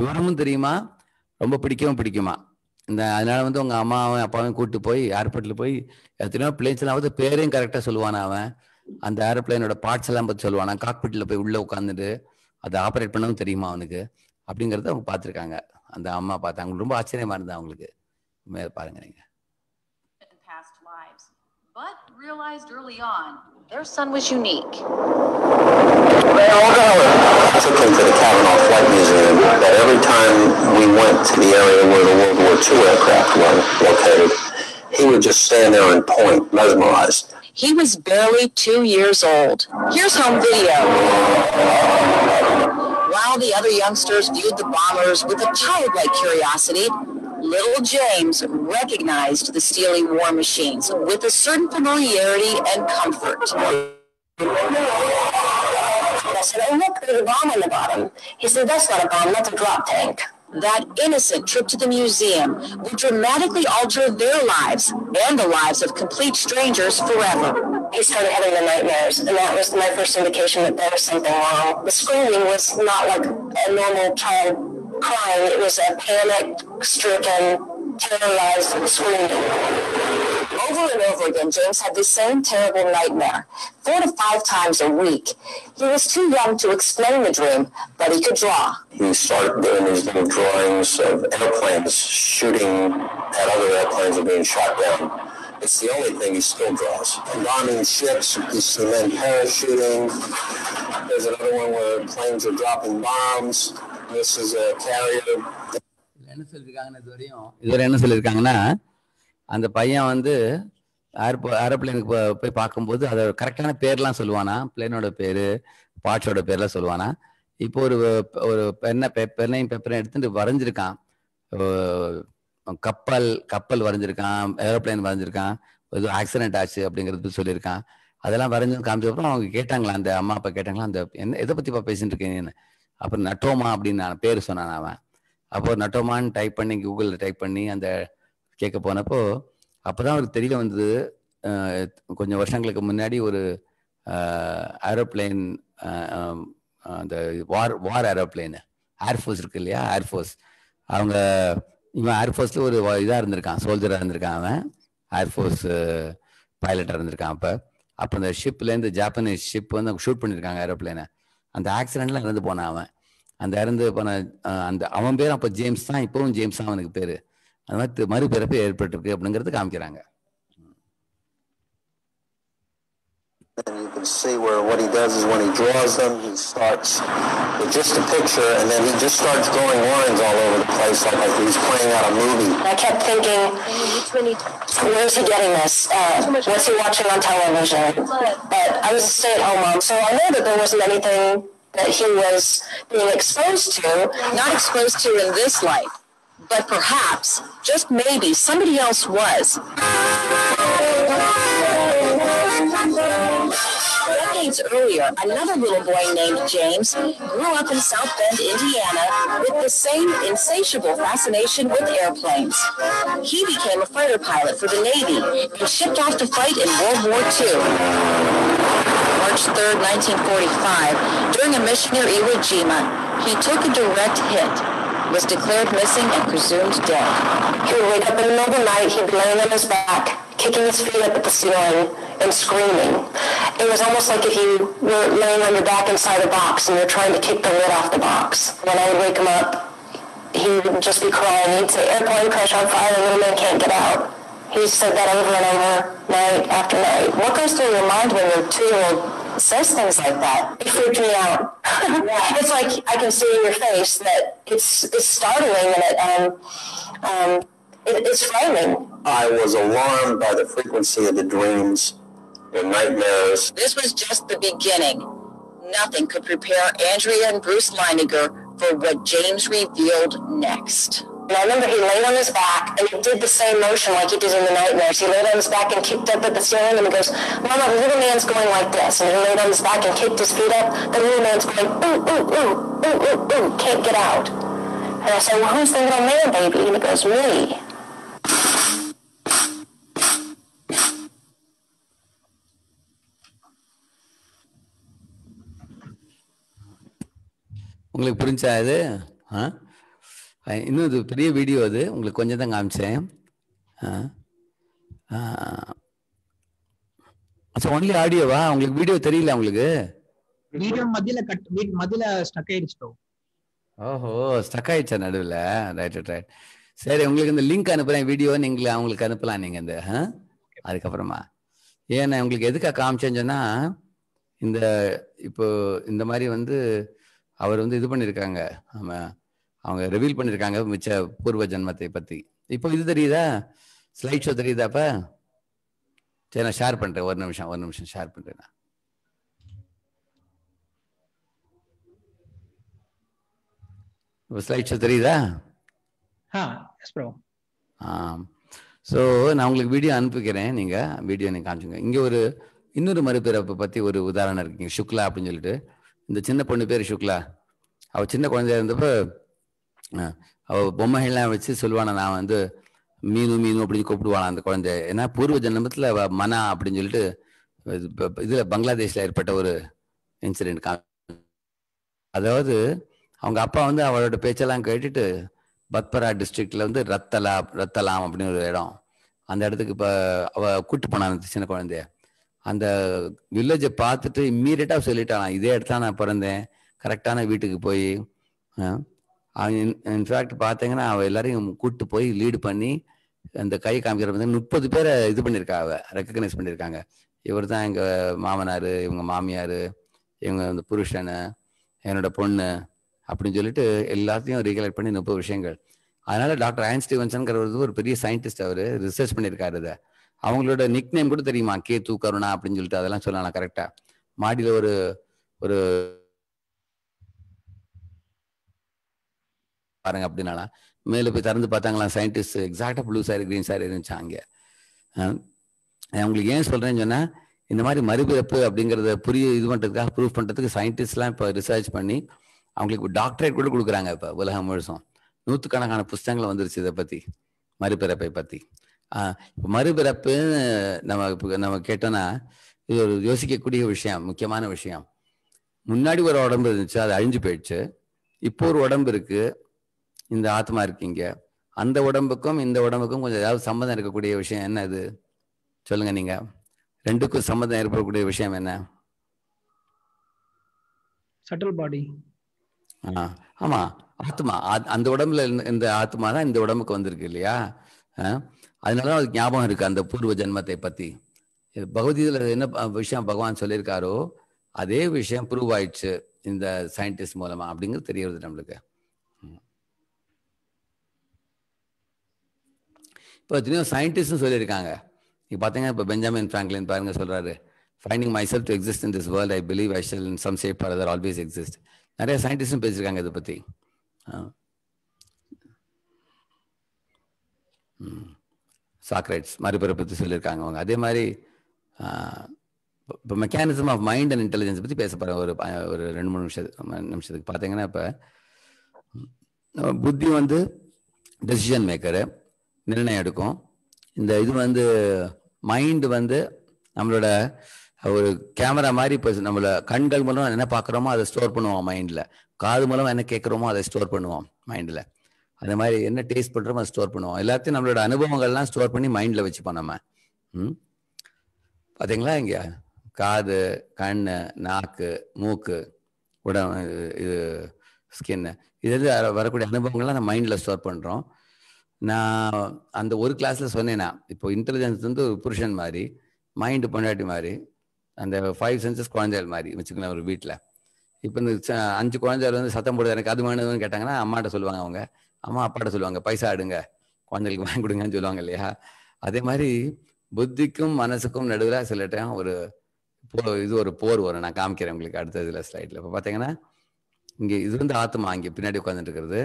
விவரமும் தெரியுமா ரொம்ப பிடிக்கவும் பிடிக்குமா இந்த அதனால வந்து உங்க அம்மாவும் அப்பாவையும் கூப்பிட்டு போய் ஏர்போர்ட்ல போய் எத்தனையோ பிளேன்ஸ்லாம் வந்து பேரையும் கரெக்டா சொல்லுவானா அவன் அந்த ஏரோப்ளைனோட பார்ட்ஸ் எல்லாம் பற்றி சொல்லுவானா காக்பிட்ல போய் உள்ள உட்காந்துட்டு அதை ஆப்ரேட் பண்ணவும் தெரியுமா அவனுக்கு அப்படிங்கறத அவங்க பார்த்துருக்காங்க அந்த அம்மா அவங்களுக்கு ரொம்ப ஆச்சரியமா இருந்தா அவங்களுக்கு மேலே பாருங்க நீங்க realized early on their son was unique. I took him to the Kavanaugh Flight Museum that every time we went to the area where the World War II aircraft were located, he would just stand there and point, mesmerized. He was barely two years old. Here's home video. While the other youngsters viewed the bombers with a childlike curiosity, little James recognized the Steely war machines with a certain familiarity and comfort. I said, oh, look, there's a bomb on the bottom. He said, that's not a bomb, that's a drop tank. That innocent trip to the museum would dramatically alter their lives and the lives of complete strangers forever. He started having the nightmares, and that was my first indication that there was something wrong. The screaming was not like a normal child crying. It was a panic-stricken, terrorized screaming over and over again, James had the same terrible nightmare, four to five times a week. He was too young to explain the dream, but he could draw. He started doing these little drawings of airplanes shooting at other airplanes and being shot down. It's the only thing he still draws. Bombing ships, you see men parachuting. There's another one where planes are dropping bombs. என்ன சொல்லியிருக்காங்கன்னா இதுவரையும் என்ன சொல்லியிருக்காங்கன்னா அந்த பையன் வந்து ஏர்போ ஏரோப்ளைனுக்கு போய் பார்க்கும்போது அதை கரெக்டான பேர்லாம் சொல்லுவானா பிளேனோட பேர் பாட்ஸோட பேர்லாம் சொல்லுவானா இப்போ ஒரு ஒரு பெண்ணை பெ பெண்ணையும் பேப்பரையும் எடுத்துட்டு வரைஞ்சிருக்கான் கப்பல் கப்பல் வரைஞ்சிருக்கான் ஏரோப்ளைன் வரைஞ்சிருக்கான் ஏதோ ஆக்சிடென்ட் ஆச்சு அப்படிங்கிறது சொல்லியிருக்கான் அதெல்லாம் வரைஞ்சு காமிச்சப்பறம் அவங்க கேட்டாங்களா அந்த அம்மா அப்பா கேட்டாங்களா அந்த என்ன எதை பற்றிப்பா பேசிட்டு இருக்கீங்கன்னு அப்புறம் நட்டோமா அப்படின்னு நான் பேர் சொன்னான் அவன் அப்போ நட்டோமான்னு டைப் பண்ணி கூகுளில் டைப் பண்ணி அந்த கேட்க போனப்போ அப்போ தான் அவருக்கு தெரிய வந்தது கொஞ்சம் வருஷங்களுக்கு முன்னாடி ஒரு ஏரோப்ளைன் அந்த வார் வார் ஏரோப்ளைனு ஏர்ஃபோர்ஸ் இருக்கு இல்லையா ஏர்ஃபோர்ஸ் அவங்க இவன் ஏர்ஃபோர்ஸில் ஒரு இதாக இருந்திருக்கான் சோல்ஜராக இருந்திருக்கான் அவன் ஏர்ஃபோர்ஸ் பைலட்டாக இருந்திருக்கான் அப்போ அப்போ அந்த ஷிப்லேருந்து ஜாப்பனீஸ் ஷிப் வந்து அவங்க ஷூட் பண்ணியிருக்காங்க ஏரோப்ளைனை அந்த ஆக்சிடென்ட்ல இறந்து போனான் அவன் அந்த இறந்து போன அந்த அவன் பேர் அப்போ ஜேம்ஸ் தான் இப்போவும் ஜேம்ஸ் தான் அவனுக்கு பேர் அது மாதிரி மறுபிறப்பு ஏற்பட்டிருக்கு அப்படிங்கிறது காமிக்கிறாங்க And you can see where what he does is when he draws them, he starts with just a picture, and then he just starts drawing lines all over the place like, like he's playing out a movie. I kept thinking, where's he getting this? Uh, what's he watching on television? But I was a stay-at-home mom, so I know that there wasn't anything that he was being exposed to, not exposed to in this life, but perhaps, just maybe, somebody else was. decades earlier, another little boy named James grew up in South Bend, Indiana, with the same insatiable fascination with airplanes. He became a fighter pilot for the Navy and shipped off to fight in World War II. March 3, 1945, during a mission near Iwo Jima, he took a direct hit was declared missing and presumed dead. He would wake up in the middle of the night, he'd be laying on his back, kicking his feet up at the ceiling and screaming. It was almost like if you were laying on your back inside a box and you're trying to kick the lid off the box. When I would wake him up, he would just be crying. He'd say, airplane crash on fire, the little man can't get out. He said that over and over, night after night. What goes through your mind when your two-year-old says things like that? It freaked me out. yeah. It's like I can see in your face that it's, it's startling and it, um, um, it, it's frightening. I was alarmed by the frequency of the dreams the nightmares. This was just the beginning. Nothing could prepare Andrea and Bruce Leininger for what James revealed next. And I remember he laid on his back and he did the same motion like he did in the nightmares. He laid on his back and kicked up at the ceiling and he goes, Mama, the little man's going like this. And he laid on his back and kicked his feet up. The little man's going, ooh, ooh, ooh, ooh, ooh, ooh, can't get out. And I said, well, who's the little man, baby? And he goes, me. உங்களுக்கு புரிஞ்சா இது ஆ இன்னும் இது பெரிய video அது உங்களுக்கு கொஞ்சம் தான் காமிச்சேன் அச்சா ஒன்லி ஆடியோவா உங்களுக்கு வீடியோ தெரியல உங்களுக்கு வீடியோ மத்தியில கட் மத்தியில ஸ்டக் ஆயிடுச்சு ஓஹோ ஸ்டக் ஆயிடுச்சா நடுவில் ரைட் ரைட் சரி உங்களுக்கு இந்த லிங்க் அனுப்புறேன் வீடியோ நீங்கள் அவங்களுக்கு அனுப்பலாம் நீங்க இந்த அதுக்கப்புறமா ஏன்னா உங்களுக்கு எதுக்காக காமிச்சேன்னு சொன்னால் இந்த இப்போ இந்த மாதிரி வந்து அவர் வந்து இது பண்ணியிருக்காங்க ஆமாம் அவங்க ரிவீல் பண்ணியிருக்காங்க மிச்ச பூர்வ ஜென்மத்தை பற்றி இப்போ இது தெரியுதா ஸ்லைட் ஷோ தெரியுதா அப்போ சரி நான் ஷேர் பண்ணுறேன் ஒரு நிமிஷம் ஒரு நிமிஷம் ஷேர் பண்ணுறேன் நான் ஸ்லைட் ஷோ தெரியுதா ஆ ஸோ நான் உங்களுக்கு வீடியோ அனுப்பிக்கிறேன் நீங்கள் வீடியோ நீங்கள் காமிச்சுங்க இங்கே ஒரு இன்னொரு மறுபிறப்பு பற்றி ஒரு உதாரணம் இருக்கீங்க சுக்லா அப்படின்னு சொல்லிட்டு இந்த சின்ன பொண்ணு பேர் சுக்லா அவள் சின்ன குழந்தையா இருந்தப்போ அவள் பொம்மைகள்லாம் வச்சு சொல்லுவானா நான் வந்து மீனு மீனு அப்படின்னு கூப்பிடுவானா அந்த குழந்தை ஏன்னா பூர்வ ஜென்மத்தில் அவள் மனா அப்படின்னு சொல்லிட்டு இதில் பங்களாதேஷில் ஏற்பட்ட ஒரு இன்சிடென்ட் கா அதாவது அவங்க அப்பா வந்து அவளோட பேச்செல்லாம் கேட்டுட்டு பத்பரா டிஸ்ட்ரிக்டில் வந்து ரத்தலா ரத்தலாம் அப்படின்னு ஒரு இடம் அந்த இடத்துக்கு இப்போ அவள் கூட்டு போனான் சின்ன குழந்தைய அந்த வில்லேஜை பார்த்துட்டு இம்மீடியட்டாக சொல்லிட்டான் இதே இடத்துல நான் பிறந்தேன் கரெக்டான வீட்டுக்கு போய் அவன் இன்ஃபேக்ட் பார்த்தீங்கன்னா அவள் எல்லாரையும் கூப்பிட்டு போய் லீடு பண்ணி அந்த கை காமிக்கிற முப்பது பேரை இது பண்ணியிருக்கா அவள் ரெக்கக்னைஸ் பண்ணியிருக்காங்க இவர் தான் எங்கள் மாமனார் இவங்க மாமியார் இவங்க அந்த புருஷன் என்னோடய பொண்ணு அப்படின்னு சொல்லிட்டு எல்லாத்தையும் ரீகலெக்ட் பண்ணி முப்பது விஷயங்கள் அதனால் டாக்டர் ஆயன் ஸ்டீவன்சன்கிறவர் ஒரு பெரிய சயின்டிஸ்ட் அவர் ரிசர்ச் பண்ணியிருக்காரு இதை அவங்களோட நிக் நேம் கூட தெரியுமா தூ கருணா அப்படின்னு சொல்லிட்டு அதெல்லாம் சொல்லலாம் கரெக்டா மாடியில் ஒரு ஒரு பாருங்க அப்படின்னாலாம் மேலே போய் திறந்து பார்த்தாங்களாம் சயின்டிஸ்ட் எக்ஸாக்டாக ப்ளூ சாரி க்ரீன் சாரி இருந்துச்சு அவங்களுக்கு ஏன் சொல்கிறேன்னு சொன்னால் இந்த மாதிரி மறுபிறப்பு அப்படிங்கிறத புரிய இது பண்ணுறதுக்காக ப்ரூவ் பண்ணுறதுக்கு சயின்டிஸ்ட்லாம் இப்போ ரிசர்ச் பண்ணி அவங்களுக்கு டாக்டரேட் கூட கொடுக்குறாங்க இப்போ உலகம் முழுசும் நூற்றுக்கணக்கான புஸ்தகங்கள் வந்துருச்சு இதை பற்றி மறுபிறப்பை பற்றி மறுபிறப்பு நம்ம நம்ம கேட்டோம்னா இது ஒரு யோசிக்கக்கூடிய விஷயம் முக்கியமான விஷயம் முன்னாடி ஒரு உடம்பு இருந்துச்சு அது அழிஞ்சு போயிடுச்சு இப்போ ஒரு உடம்பு இருக்கு இந்த ஆத்மா இருக்கீங்க அந்த உடம்புக்கும் இந்த உடம்புக்கும் கொஞ்சம் ஏதாவது சம்மந்தம் இருக்கக்கூடிய விஷயம் என்ன இது சொல்லுங்க நீங்க ரெண்டுக்கும் சம்மந்தம் ஏற்படக்கூடிய விஷயம் என்ன சட்டல் பாடி ஆமா ஆத்மா அந்த உடம்புல இந்த ஆத்மா தான் இந்த உடம்புக்கு வந்திருக்கு இல்லையா அதனால அது ஞாபகம் இருக்குது அந்த பூர்வ ஜென்மத்தை பற்றி பகவத்கீதையில் என்ன விஷயம் பகவான் சொல்லியிருக்காரோ அதே விஷயம் ப்ரூவ் ஆயிடுச்சு இந்த சயின்டிஸ்ட் மூலமாக அப்படிங்கிறது தெரியறது நம்மளுக்கு இப்போ எத்தனையோ சயின்டிஸ்ட்னு சொல்லியிருக்காங்க இப்போ பார்த்தீங்க இப்போ பெஞ்சமின் ஃப்ராங்க்லின் பாருங்க சொல்கிறாரு finding my self to exist in this world I believe I shall in some shape for other always exist நிறைய சயின்டிஸ்டும் பேசியிருக்காங்க இதை பற்றி ம் சாக்ரைட்ஸ் மறுபிறப்பு பற்றி சொல்லியிருக்காங்க அவங்க அதே மாதிரி இப்போ mechanism of mind and intelligence பற்றி பேச போகிறேன் ஒரு ஒரு ரெண்டு மூணு நிமிஷம் நிமிஷத்துக்கு பார்த்தீங்கன்னா இப்போ புத்தி வந்து டெசிஷன் மேக்கரு நிர்ணயம் எடுக்கும் இந்த இது வந்து மைண்டு வந்து நம்மளோட ஒரு கேமரா மாதிரி இப்போ நம்மளை கண்கள் மூலம் என்ன பார்க்குறோமோ அதை ஸ்டோர் பண்ணுவோம் மைண்டில் காது மூலம் என்ன கேட்குறோமோ அதை ஸ்டோர் பண்ணுவோம் மைண்டில் அந்த மாதிரி என்ன டேஸ்ட் பண்ணுறோமோ அதை ஸ்டோர் பண்ணுவோம் எல்லாத்தையும் நம்மளோட அனுபவங்கள்லாம் ஸ்டோர் பண்ணி மைண்டில் வச்சுப்போம் நம்ம ம் பார்த்தீங்களா இங்கே காது கண் நாக்கு மூக்கு உடம்பு இது ஸ்கின்னு இதில் வரக்கூடிய அனுபவங்கள்லாம் நம்ம மைண்டில் ஸ்டோர் பண்ணுறோம் நான் அந்த ஒரு கிளாஸில் சொன்னேன்னா இப்போ இன்டெலிஜென்ஸ் வந்து ஒரு புருஷன் மாதிரி மைண்டு பொண்டாட்டி மாதிரி அந்த ஃபைவ் சென்சஸ் குழந்தைகள் மாதிரி வச்சுக்கலாம் ஒரு வீட்டில் இப்போ இந்த அஞ்சு குழந்தைகள் வந்து சத்தம் போடுது எனக்கு அது வேணும்னு கேட்டாங்கன்னா அம்மாட்ட சொல்லுவாங்க அவங்க அம்மா அப்பாட்ட சொல்லுவாங்க பைசா ஆடுங்க குழந்தைகளுக்கு வாங்கி கொடுங்கன்னு சொல்லுவாங்க இல்லையா அதே மாதிரி புத்திக்கும் மனசுக்கும் நடுவில் சில டைம் ஒரு போ இது ஒரு போர் வரும் நான் காமிக்கிறேன் உங்களுக்கு அடுத்த இதில் ஸ்லைடில் இப்போ பார்த்தீங்கன்னா இங்கே இது வந்து ஆத்மா இங்கே பின்னாடி உட்காந்துட்டு இருக்கிறது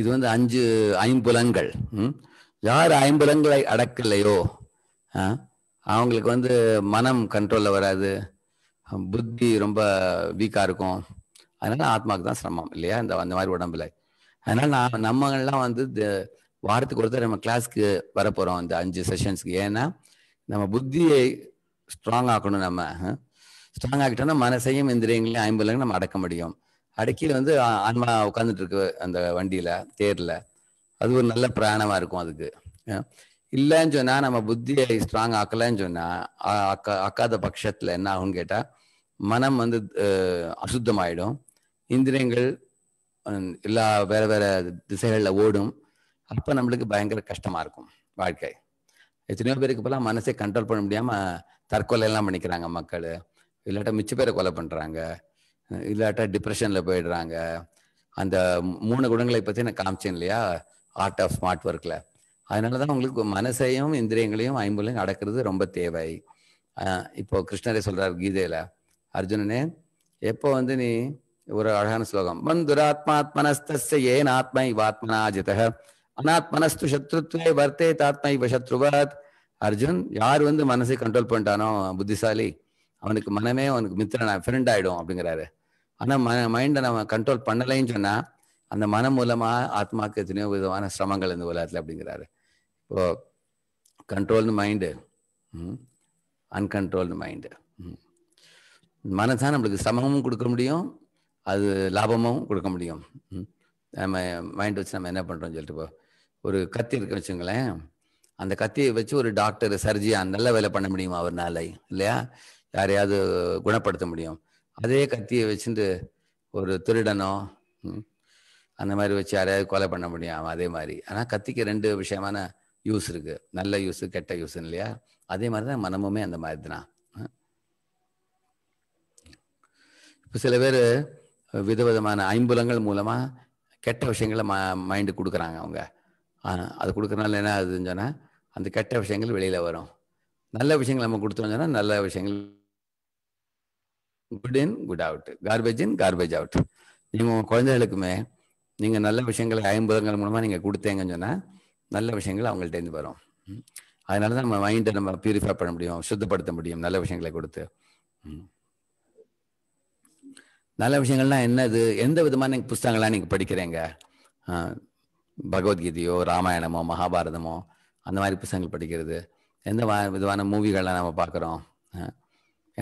இது வந்து அஞ்சு ஐம்புலங்கள் யார் ஐம்புலங்களை அடக்கலையோ அவங்களுக்கு வந்து மனம் கண்ட்ரோலில் வராது புத்தி ரொம்ப வீக்காக இருக்கும் அதனால ஆத்மாவுக்கு தான் சிரமம் இல்லையா இந்த அந்த மாதிரி உடம்புல அதனால நான் நம்மங்கள்லாம் வந்து வாரத்துக்கு ஒருத்தர் நம்ம கிளாஸ்க்கு வரப்போகிறோம் இந்த அஞ்சு செஷன்ஸ்க்கு ஏன்னா நம்ம புத்தியை ஸ்ட்ராங் ஆக்கணும் நம்ம ஸ்ட்ராங் ஆகிட்டோம்னா மனசையும் இந்திரியங்களையும் ஐம்பதுலையும் நம்ம அடக்க முடியும் அடக்கியில் வந்து ஆன்மா உட்காந்துட்டு இருக்கு அந்த வண்டியில் தேரில் அது ஒரு நல்ல பிராணமாக இருக்கும் அதுக்கு இல்லைன்னு சொன்னால் நம்ம புத்தியை ஸ்ட்ராங் ஆக்கலைன்னு சொன்னால் அக்கா அக்காத பட்சத்தில் என்ன ஆகும்னு கேட்டால் மனம் வந்து அசுத்தமாயிடும் இந்திரியங்கள் எல்லா வேற வேற திசைகளில் ஓடும் அப்போ நம்மளுக்கு பயங்கர கஷ்டமாக இருக்கும் வாழ்க்கை எத்தனையோ பேருக்கு இப்போலாம் மனசை கண்ட்ரோல் பண்ண முடியாமல் தற்கொலை எல்லாம் பண்ணிக்கிறாங்க மக்கள் இல்லாட்டா மிச்ச பேரை கொலை பண்ணுறாங்க இல்லாட்டா டிப்ரெஷனில் போயிடுறாங்க அந்த மூணு குணங்களை பற்றி நான் காமிச்சேன் இல்லையா ஆர்ட் ஆஃப் ஸ்மார்ட் ஒர்க்கில் அதனால தான் உங்களுக்கு மனசையும் இந்திரியங்களையும் ஐம்பலையும் அடக்கிறது ரொம்ப தேவை இப்போ கிருஷ்ணரே சொல்கிறார் கீதையில் அர்ஜுனனே எப்போ வந்து நீ ஒரு அழகான ஸ்லோகம் மந்துராத்மாத்மனஸ்தஸ்ய ஏன் ஆத்மை வாத்மனாஜித அனாத்மனஸ்து சத்ருத்வே வர்த்தே தாத்மை வசத்ருவாத் அர்ஜுன் யார் வந்து மனசை கண்ட்ரோல் பண்ணிட்டானோ புத்திசாலி அவனுக்கு மனமே அவனுக்கு மித்திரன் ஃப்ரெண்ட் ஆயிடும் அப்படிங்கிறாரு ஆனால் ம மைண்டை நம்ம கண்ட்ரோல் பண்ணலைன்னு சொன்னால் அந்த மனம் மூலமாக ஆத்மாக்கு எத்தனையோ விதமான சிரமங்கள் இந்த உலகத்தில் அப்படிங்கிறாரு இப்போ கண்ட்ரோல்டு மைண்டு அன்கண்ட்ரோல்டு மைண்டு மனதான் நம்மளுக்கு சிரமமும் கொடுக்க முடியும் அது லாபமும் கொடுக்க முடியும் நம்ம மைண்ட் வச்சு நம்ம என்ன பண்ணுறோம்னு சொல்லிட்டு இப்போ ஒரு கத்தி இருக்குன்னு வச்சுங்களேன் அந்த கத்தியை வச்சு ஒரு டாக்டர் சர்ஜியாக நல்ல வேலை பண்ண முடியுமா அவர்னால இல்லையா யாரையாவது குணப்படுத்த முடியும் அதே கத்தியை வச்சுட்டு ஒரு திருடனோ அந்த மாதிரி வச்சு யாரையாவது கொலை பண்ண முடியும் அதே மாதிரி ஆனால் கத்திக்கு ரெண்டு விஷயமான யூஸ் இருக்கு நல்ல யூஸ் கெட்ட யூஸ் இல்லையா அதே மாதிரி தான் மனமுமே அந்த மாதிரி தான் இப்போ சில பேர் விதவிதமான ஐம்புலங்கள் மூலமாக கெட்ட விஷயங்களை ம மைண்டு கொடுக்குறாங்க அவங்க ஆனால் அது கொடுக்குறனால என்ன ஆகுதுன்னு சொன்னால் அந்த கெட்ட விஷயங்கள் வெளியில் வரும் நல்ல விஷயங்கள் நம்ம கொடுத்தோம் சொன்னால் நல்ல விஷயங்கள் good in good out garbage in garbage out நீங்கள் உங்கள் குழந்தைகளுக்குமே நீங்கள் நல்ல விஷயங்களை ஐம்புலங்கள் மூலமாக நீங்கள் கொடுத்தீங்கன்னு சொன்னால் நல்ல விஷயங்கள் அவங்கள்ட்டேருந்து வரும் அதனால தான் நம்ம மைண்டை நம்ம பியூரிஃபை பண்ண முடியும் சுத்தப்படுத்த முடியும் நல்ல விஷயங்களை கொடுத்து ம் நல்ல விஷயங்கள்லாம் என்னது எந்த விதமான புஸ்தகங்கள்லாம் நீங்கள் படிக்கிறீங்க பகவத்கீதையோ ராமாயணமோ மகாபாரதமோ அந்த மாதிரி புஸ்தங்கள் படிக்கிறது எந்த விதமான மூவிகள்லாம் நம்ம பார்க்குறோம்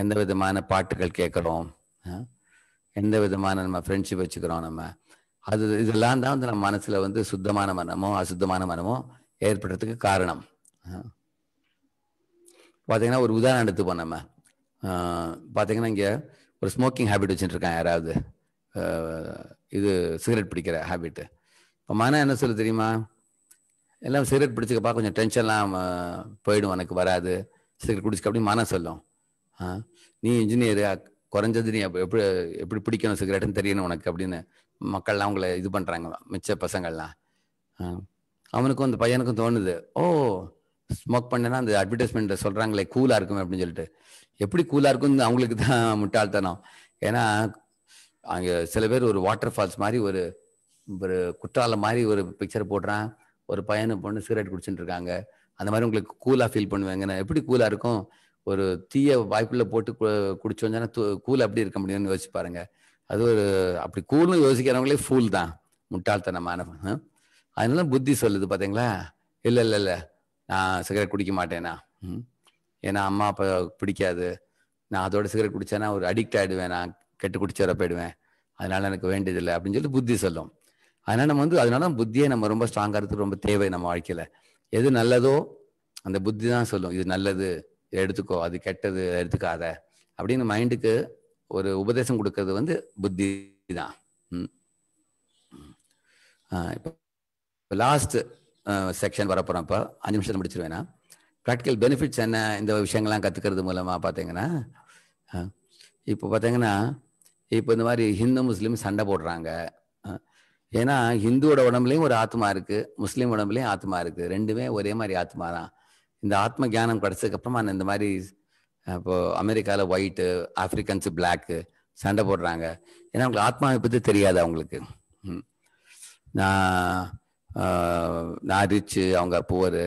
எந்த விதமான பாட்டுகள் கேட்குறோம் எந்த விதமான நம்ம ஃப்ரெண்ட்ஷிப் வச்சுக்கிறோம் நம்ம அது இதெல்லாம் தான் வந்து நம்ம மனசில் வந்து சுத்தமான மனமோ அசுத்தமான மனமோ ஏற்படுறதுக்கு காரணம் பார்த்தீங்கன்னா ஒரு உதாரணம் எடுத்துப்போம் நம்ம பார்த்தீங்கன்னா இங்கே ஒரு ஸ்மோக்கிங் ஹேபிட் வச்சுட்டுருக்கான் யாராவது இது சிகரெட் பிடிக்கிற ஹேபிட்டு இப்போ மனம் என்ன சொல்லு தெரியுமா எல்லாம் சிகரெட் பிடிச்சிக்கப்பா கொஞ்சம் டென்ஷன்லாம் போயிடும் எனக்கு வராது சிகரெட் குடிச்சுக்க அப்படி மனம் சொல்லும் நீ இன்ஜினியர் குறைஞ்சது நீ எப்படி எப்படி பிடிக்கணும் சிகரெட்டுன்னு தெரியணும் உனக்கு அப்படின்னு மக்கள்லாம் அவங்கள இது பண்ணுறாங்க மிச்ச பசங்கள்லாம் அவனுக்கும் அந்த பையனுக்கும் தோணுது ஓ ஸ்மோக் பண்ணேன்னா அந்த அட்வர்டைஸ்மெண்ட்டை சொல்கிறாங்களே கூலாக இருக்குமே அப்படின்னு சொல்லிட்டு எப்படி கூலாக இருக்கும்னு அவங்களுக்கு தான் முட்டாள்தனம் ஏன்னா அங்கே சில பேர் ஒரு வாட்டர் ஃபால்ஸ் மாதிரி ஒரு ஒரு குற்றாலம் மாதிரி ஒரு பிக்சர் போடுறான் ஒரு பையனு பொண்ணு சிகரெட் குடிச்சுட்டு இருக்காங்க அந்த மாதிரி உங்களுக்கு கூலாக ஃபீல் பண்ணுவேங்கண்ணா எப்படி கூலாக இருக்கும் ஒரு தீய வாய்ப்பில் போட்டு குடிச்சோன்னா கூல அப்படி இருக்க முடியும்னு யோசிச்சு பாருங்க அது ஒரு அப்படி கூல்னு யோசிக்கிறவங்களே ஃபூல் தான் முட்டாள்தனமான அதனால புத்தி சொல்லுது பார்த்தீங்களா இல்லை இல்லை இல்லை நான் சிகரெட் குடிக்க மாட்டேனா ம் ஏன்னா அம்மா அப்பா பிடிக்காது நான் அதோட சிகரெட் குடிச்சேன்னா ஒரு அடிக்ட் ஆகிடுவேன் நான் கெட்டு குடிச்சவரை போயிடுவேன் அதனால எனக்கு வேண்டியதில்லை அப்படின்னு சொல்லி புத்தி சொல்லும் அதனால நம்ம வந்து அதனால புத்தியை நம்ம ரொம்ப ஸ்ட்ராங்காக இருக்கிறது ரொம்ப தேவை நம்ம வாழ்க்கையில எது நல்லதோ அந்த புத்தி தான் சொல்லும் இது நல்லது இதை எடுத்துக்கோ அது கெட்டது எடுத்துக்காத அப்படின்னு மைண்டுக்கு ஒரு உபதேசம் கொடுக்கறது வந்து புத்தி தான் இப்போ லாஸ்ட் செக்ஷன் வரப்போகிறோம் இப்போ அஞ்சு நிமிஷத்தில் முடிச்சிருவேன் நான் ப்ராக்டிக்கல் பெனிஃபிட்ஸ் என்ன இந்த விஷயங்கள்லாம் கற்றுக்கிறது மூலமாக பார்த்தீங்கன்னா இப்போ பார்த்தீங்கன்னா இப்போ இந்த மாதிரி ஹிந்து முஸ்லீம் சண்டை போடுறாங்க ஏன்னா ஹிந்துவோட உடம்புலையும் ஒரு ஆத்மா இருக்குது முஸ்லீம் உடம்புலையும் ஆத்மா இருக்குது ரெண்டுமே ஒரே மாதிரி ஆத்மா தான் இந்த ஆத்ம ஜானம் கிடச்சதுக்கப்புறமா இந்த மாதிரி இப்போது அமெரிக்காவில் ஒயிட்டு ஆஃப்ரிக்கன்ஸு பிளாக்கு சண்டை போடுறாங்க ஏன்னா அவங்களுக்கு ஆத்மாவை பற்றி தெரியாது அவங்களுக்கு நான் நான் ரிச்சு அவங்க புவர்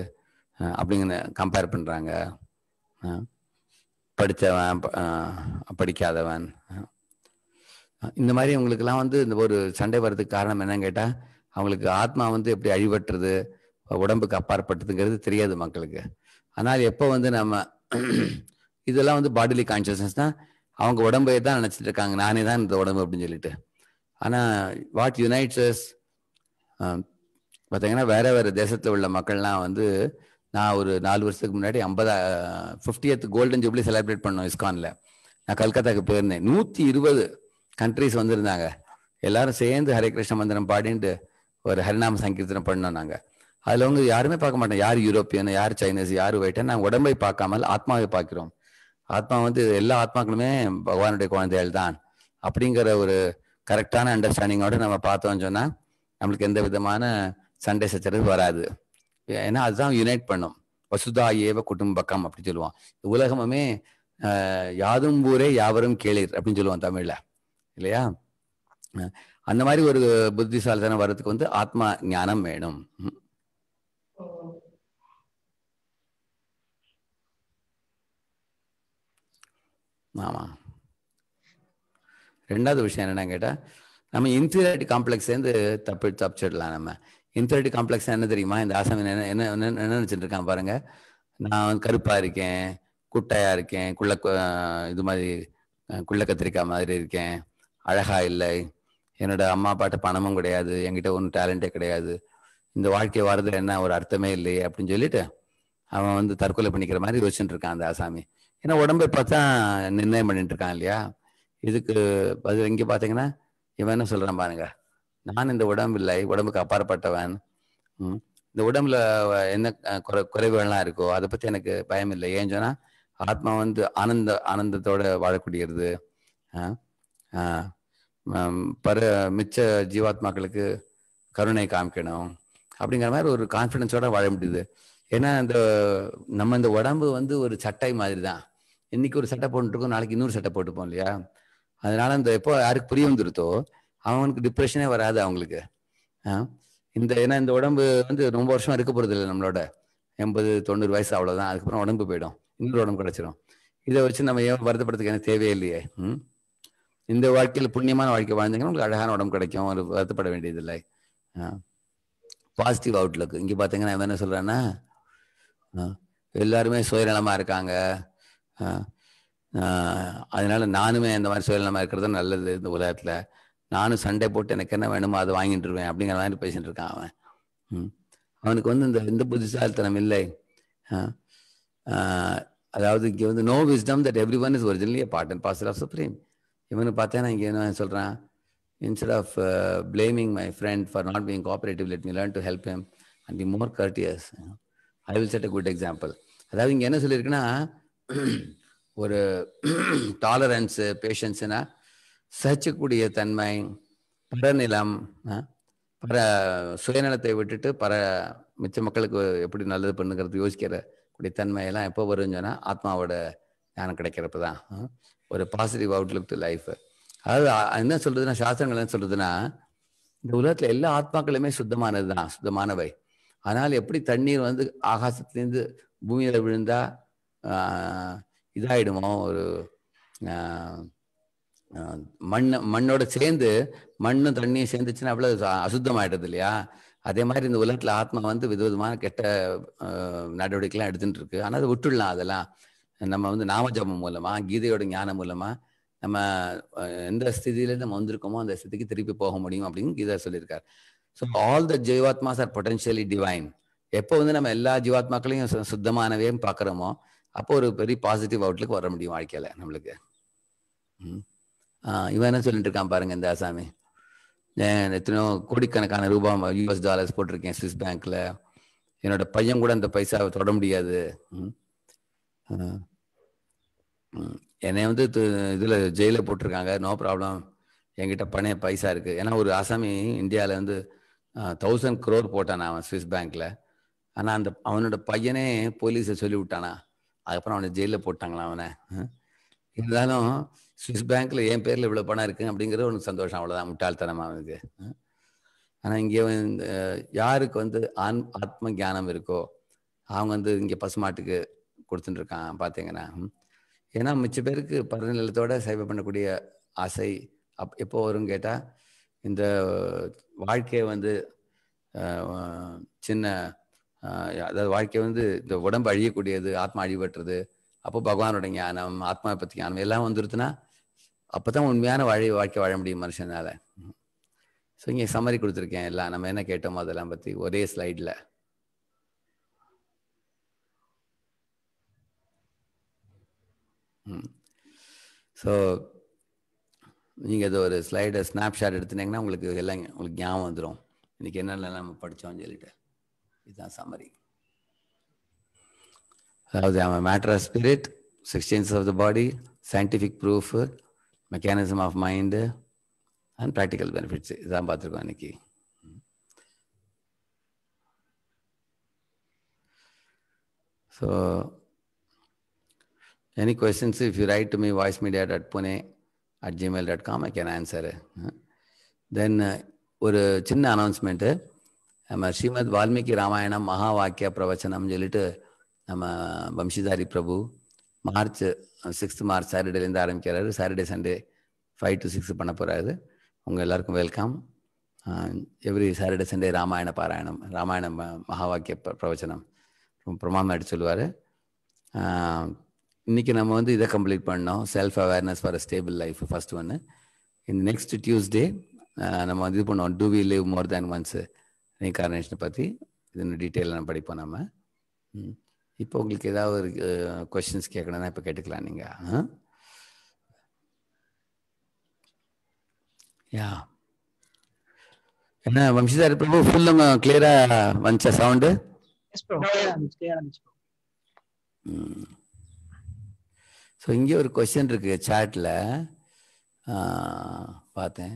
அப்படிங்கிற கம்பேர் பண்ணுறாங்க படித்தவன் படிக்காதவன் இந்த மாதிரி அவங்களுக்குலாம் வந்து இந்த ஒரு சண்டை வர்றதுக்கு காரணம் என்னன்னு கேட்டால் அவங்களுக்கு ஆத்மா வந்து எப்படி அழிவற்றுறது உடம்புக்கு அப்பாற்பட்டதுங்கிறது தெரியாது மக்களுக்கு ஆனால் எப்போ வந்து நம்ம இதெல்லாம் வந்து பாடிலி கான்சியஸ்னஸ் தான் அவங்க உடம்பை தான் நினச்சிட்டு இருக்காங்க நானே தான் இந்த உடம்பு அப்படின்னு சொல்லிட்டு ஆனால் வாட் யுனைட்ஸ் பார்த்தீங்கன்னா வேற வேறு தேசத்தில் உள்ள மக்கள்லாம் வந்து நான் ஒரு நாலு வருஷத்துக்கு முன்னாடி ஐம்பதா ஃபிஃப்டியத் கோல்டன் ஜூப்ளி செலிப்ரேட் பண்ணோம் இஸ்கானில் நான் கல்கத்தாக்கு போயிருந்தேன் நூற்றி இருபது கண்ட்ரிஸ் வந்திருந்தாங்க எல்லாரும் சேர்ந்து ஹரே கிருஷ்ண மந்திரம் பாடின்ட்டு ஒரு ஹரிநாம சங்கீர்த்தனம் பண்ணோம் நாங்கள் அதில் வந்து யாருமே பார்க்க மாட்டோம் யார் யூரோப்பியன் யார் சைனீஸ் யார் ஒயிட்டன் நாங்கள் உடம்பை பார்க்காமல் ஆத்மாவை பார்க்குறோம் ஆத்மா வந்து எல்லா ஆத்மாக்களுமே பகவானுடைய குழந்தைகள் தான் அப்படிங்கிற ஒரு கரெக்டான அண்டர்ஸ்டாண்டிங்கோட நம்ம பார்த்தோம்னு சொன்னால் நம்மளுக்கு எந்த விதமான சண்டை சச்சரவு வராது ஏன்னா அதுதான் யுனைட் பண்ணும் வசுதா ஏவ குடும்பக்கம் அப்படின்னு சொல்லுவான் உலகமுமே யாதும் ஊரே யாவரும் கேளிர் அப்படின்னு சொல்லுவான் தமிழ்ல இல்லையா அந்த மாதிரி ஒரு புத்திசாலித்தனம் வர்றதுக்கு வந்து ஆத்மா ஞானம் வேணும் ஆமா ரெண்டாவது விஷயம் என்னன்னா கேட்டா நம்ம இன்ஃபீரியாரிட்டி சேர்ந்து தப்பி தப்பிச்சிடலாம் நம்ம இன்ஃபெரிட்டி காம்ப்ளெக்ஸ் என்ன தெரியுமா இந்த ஆசாமி என்ன என்ன என்ன நினைச்சிட்டு இருக்கான் பாருங்க நான் கருப்பா இருக்கேன் குட்டையா இருக்கேன் குள்ள இது மாதிரி குள்ள கத்திரிக்காய் மாதிரி இருக்கேன் அழகா இல்லை என்னோட அம்மா அப்பாட்ட பணமும் கிடையாது என்கிட்ட ஒன்றும் டேலண்டே கிடையாது இந்த வாழ்க்கை வரதுல என்ன ஒரு அர்த்தமே இல்லையே அப்படின்னு சொல்லிட்டு அவன் வந்து தற்கொலை பண்ணிக்கிற மாதிரி யோசிச்சுட்டு இருக்கான் அந்த ஆசாமி ஏன்னா உடம்பை பார்த்தா நிர்ணயம் பண்ணிட்டு இருக்கான் இல்லையா இதுக்கு பதில் இங்கே பார்த்தீங்கன்னா இவன் என்ன சொல்றான் பாருங்க நான் இந்த உடம்பு இல்லை உடம்புக்கு அப்பாற்பட்டவன் இந்த உடம்புல என்ன குறை குறைவுகள்லாம் இருக்கோ அதை பற்றி எனக்கு பயம் இல்லை ஏன்னு சொன்னால் ஆத்மா வந்து ஆனந்த ஆனந்தத்தோட வாழக்கூடியது பர மிச்ச ஜீவாத்மாக்களுக்கு கருணை காமிக்கணும் அப்படிங்கிற மாதிரி ஒரு கான்ஃபிடென்ஸோட வாழ முடியுது ஏன்னா இந்த நம்ம இந்த உடம்பு வந்து ஒரு சட்டை மாதிரி தான் இன்னைக்கு ஒரு சட்டை போட்டுருக்கோம் நாளைக்கு இன்னொரு சட்டை போட்டுப்போம் இல்லையா அதனால இந்த எப்போ யாருக்கு புரிய வந்துருத்தோ அவனுக்கு டிப்ரெஷனே வராது அவங்களுக்கு இந்த ஏன்னா இந்த உடம்பு வந்து ரொம்ப வருஷம் இருக்க போகிறது இல்லை நம்மளோட எண்பது தொண்ணூறு வயசு அவ்வளோதான் அதுக்கப்புறம் உடம்பு போயிடும் இன்னொரு உடம்பு கிடச்சிரும் இதை வச்சு நம்ம ஏன் வருத்தப்படுறதுக்கு எனக்கு தேவையே இல்லையே இந்த வாழ்க்கையில் புண்ணியமான வாழ்க்கை வாழ்ந்தீங்கன்னா உங்களுக்கு அழகான உடம்பு கிடைக்கும் ஒரு வருத்தப்பட வேண்டியதில்லை பாசிட்டிவ் அவுட்லுக் இங்கே பார்த்தீங்கன்னா என்ன சொல்கிறேன்னா எல்லாருமே சுயநலமாக இருக்காங்க அதனால நானுமே இந்த மாதிரி சுயநலமாக இருக்கிறது நல்லது இந்த உலகத்தில் நானும் சண்டை போட்டு எனக்கு என்ன வேணுமோ அதை வாங்கிட்டுருவேன் அப்படிங்கிற மாதிரி பேசிட்டு இருக்கான் அவன் அவனுக்கு வந்து இந்த இந்த புத்திசாலித்தனம் இல்லை அதாவது இங்கே வந்து know wisdom that everyone is originally part and parcel of supreme இவனு பார்த்தேன்னா இங்கே என்ன சொல்கிறான் instead of blaming my friend for not being cooperative let me learn to help him and be more courteous I will set a good example அதாவது இங்கே என்ன சொல்லியிருக்குன்னா ஒரு tolerance பேஷன்ஸுனா சகிச்சக்கூடிய தன்மை பரநிலம் பர சுயநலத்தை விட்டுட்டு பர மிச்ச மக்களுக்கு எப்படி நல்லது பண்ணுங்கிறது யோசிக்கிற கூடிய தன்மையெல்லாம் எப்போ வரும்னு சொன்னால் ஆத்மாவோட ஞானம் கிடைக்கிறப்ப தான் ஒரு பாசிட்டிவ் அவுட்லுக் டு லைஃப் அதாவது என்ன சொல்றதுன்னா சாஸ்திரங்கள் என்ன சொல்றதுன்னா இந்த உலகத்தில் எல்லா ஆத்மாக்களுமே சுத்தமானது தான் சுத்தமானவை அதனால் எப்படி தண்ணீர் வந்து ஆகாசத்துலேருந்து பூமியில் விழுந்தா இதாகிடுமோ ஒரு மண் மண்ணோட சேர்ந்து மண்ணும் தண்ணியும் சேர்ந்துச்சுன்னா அவ்வளவு ஆயிடுது இல்லையா அதே மாதிரி இந்த உலகத்துல ஆத்மா வந்து விதவிதமான கெட்ட நடவடிக்கைலாம் எடுத்துட்டு இருக்கு ஆனால் அதை விட்டுடலாம் அதெல்லாம் நம்ம வந்து நாமஜபம் மூலமா கீதையோட ஞானம் மூலமா நம்ம எந்த ஸ்திதியில நம்ம வந்திருக்கோமோ அந்த ஸ்திதிக்கு திருப்பி போக முடியும் அப்படின்னு கீதா சொல்லியிருக்காரு ஸோ ஆல் த ஜீவாத்மாஸ் ஆர் பொட்டன்ஷியலி டிவைன் எப்போ வந்து நம்ம எல்லா ஜீவாத்மாக்களையும் சுத்தமானவையும் பார்க்குறோமோ அப்போ ஒரு பெரிய பாசிட்டிவ் அவுட்லுக்கு வர முடியும் வாழ்க்கையில நம்மளுக்கு ம் இவன் என்ன சொல்லிட்டு இருக்கான் பாருங்க இந்த ஆசாமி எத்தனையோ கோடிக்கணக்கான ரூபா யூஎஸ் டாலர்ஸ் போட்டிருக்கேன் சுவிஸ் பேங்க்ல என்னோட பையன் கூட அந்த பைசாவை தொட முடியாது என்னை வந்து இதில் ஜெயிலில் போட்டிருக்காங்க நோ ப்ராப்ளம் என்கிட்ட பணைய பைசா இருக்குது ஏன்னா ஒரு அசாமி இந்தியாவில் வந்து தௌசண்ட் குரோர் போட்டான் அவன் சுவிஸ் பேங்க்கில் ஆனால் அந்த அவனோட பையனே போலீஸை சொல்லி விட்டானா அதுக்கப்புறம் அவனை ஜெயிலில் போட்டாங்களா அவனை இருந்தாலும் சுவிஸ் பேங்க்ல என் பேர்ல இவ்வளவு பணம் இருக்குது அப்படிங்கிறது ஒன்று சந்தோஷம் அவ்வளவுதான் முட்டாள்தனமா இது ஆனா இங்கே யாருக்கு வந்து ஆன் ஆத்ம ஜானம் இருக்கோ அவங்க வந்து இங்க பசுமாட்டுக்கு கொடுத்துட்டு இருக்கான் பாத்தீங்கன்னா ஏன்னா மிச்ச பேருக்கு பரநிலத்தோட சேவை பண்ணக்கூடிய ஆசை அப் எப்போ வரும் கேட்டா இந்த வாழ்க்கையை வந்து சின்ன அதாவது வாழ்க்கை வந்து இந்த உடம்பு அழியக்கூடியது ஆத்மா அழிபட்டுறது அப்போ பகவானோட ஞானம் ஆத்மா பற்றி ஞானம் எல்லாம் வந்துருதுன்னா அப்போ தான் உண்மையான வாழை வாழ்க்கை வாழ முடியும் மனுஷனால் ஸோ இங்கே சம்மரி கொடுத்துருக்கேன் எல்லாம் நம்ம என்ன கேட்டோமோ அதெல்லாம் பற்றி ஒரே ஸ்லைடில் ஸோ நீங்கள் இது ஒரு ஸ்லைடை ஸ்னாப்ஷாட் எடுத்துனீங்கன்னா உங்களுக்கு எல்லாம் உங்களுக்கு ஞாபகம் வந்துடும் இன்றைக்கி என்னென்ன நம்ம படித்தோம்னு சொல்லிட்டு இதுதான் சம்மரி அதாவது அவன் matter of spirit sixteens of the body scientific proof mechanism of mind and practical benefits Ram बादुर्गानी की so any questions if you write to me voicemedia.pune@gmail.com i can answer then ஒரு சின்ன அனௌன்ஸ்மெண்ட்டு நம்ம ஸ்ரீமத் வால்மீகி ராமாயணம் மகாவாக்கிய பிரவச்சனம் சொல்லிட்டு நம்ம Vamsidhari Prabhu March sixth March சாட்டர்டேலேருந்து ஆரம்பிக்கிறாரு Saturday Sunday five to six பண்ண போகிறாரு உங்கள் எல்லாருக்கும் வெல்கம் எவ்ரி சாட்டர்டே சண்டே ராமாயண பாராயணம் ராமாயண மகாவாக்கிய பிரவச்சனம் ரொம்ப பிரமாதம் சொல்லுவார் இன்றைக்கி நம்ம வந்து இதை கம்ப்ளீட் பண்ணோம் self awareness for stable life first ஒன்று இந்த நெக்ஸ்ட் டியூஸ்டே நம்ம வந்து இது பண்ணுவோம் do we live more than once ரீகார்னேஷனை பற்றி இது இன்னும் டீட்டெயிலாக நம்ம படிப்போம் நம்ம இப்போ உங்களுக்கு ஏதாவது ஒரு கொஷின்ஸ் கேட்கணும்னா இப்போ கேட்டுக்கலாம் நீங்கள் யா என்ன வம்சிதார் பிரபு ஃபுல் கிளியரா வந்துச்சா சவுண்டு ஸோ இங்கே ஒரு கொஸ்டின் இருக்கு சாட்டில் பார்த்தேன்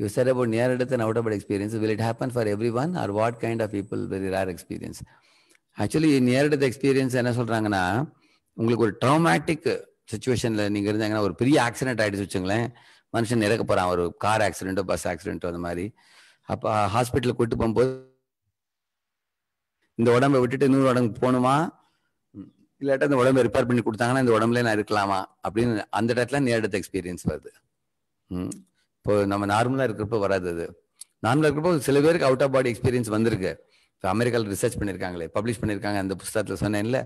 you sir about near death and out experience will it happen for everyone or what kind of people very rare experience actually நேரடி எக்ஸ்பீரியன்ஸ் என்ன சொல்கிறாங்கன்னா உங்களுக்கு ஒரு ட்ராமேட்டிக் சுச்சுவேஷனில் நீங்கள் இருந்தாங்கன்னா ஒரு பெரிய ஆக்சிடென்ட் ஆகிடுச்சு வச்சுங்களேன் மனுஷன் இறக்க போகிறான் ஒரு கார் ஆக்சிடென்ட்டோ பஸ் ஆக்சிடென்ட்டோ அந்த மாதிரி அப்போ ஹாஸ்பிட்டலுக்கு கூட்டு போகும்போது இந்த உடம்பை விட்டுட்டு இன்னொரு உடம்புக்கு போகணுமா இல்லாட்டா இந்த உடம்பை ரிப்பேர் பண்ணி கொடுத்தாங்கன்னா இந்த உடம்புல நான் இருக்கலாமா அப்படின்னு அந்த இடத்துல நேரடி எக்ஸ்பீரியன்ஸ் வருது இப்போ நம்ம நார்மலாக இருக்கிறப்ப வராது அது நார்மலாக இருக்கிறப்போ சில பேருக்கு அவுட் ஆஃப் பாடி எக்ஸ்பீரியன்ஸ் வந்திருக்கு அமெரிக்காவில் ரிசர்ச் பண்ணியிருக்காங்களே பப்ளிஷ் பண்ணியிருக்காங்க அந்த புஸ்தகத்தில் சொன்னேன்ல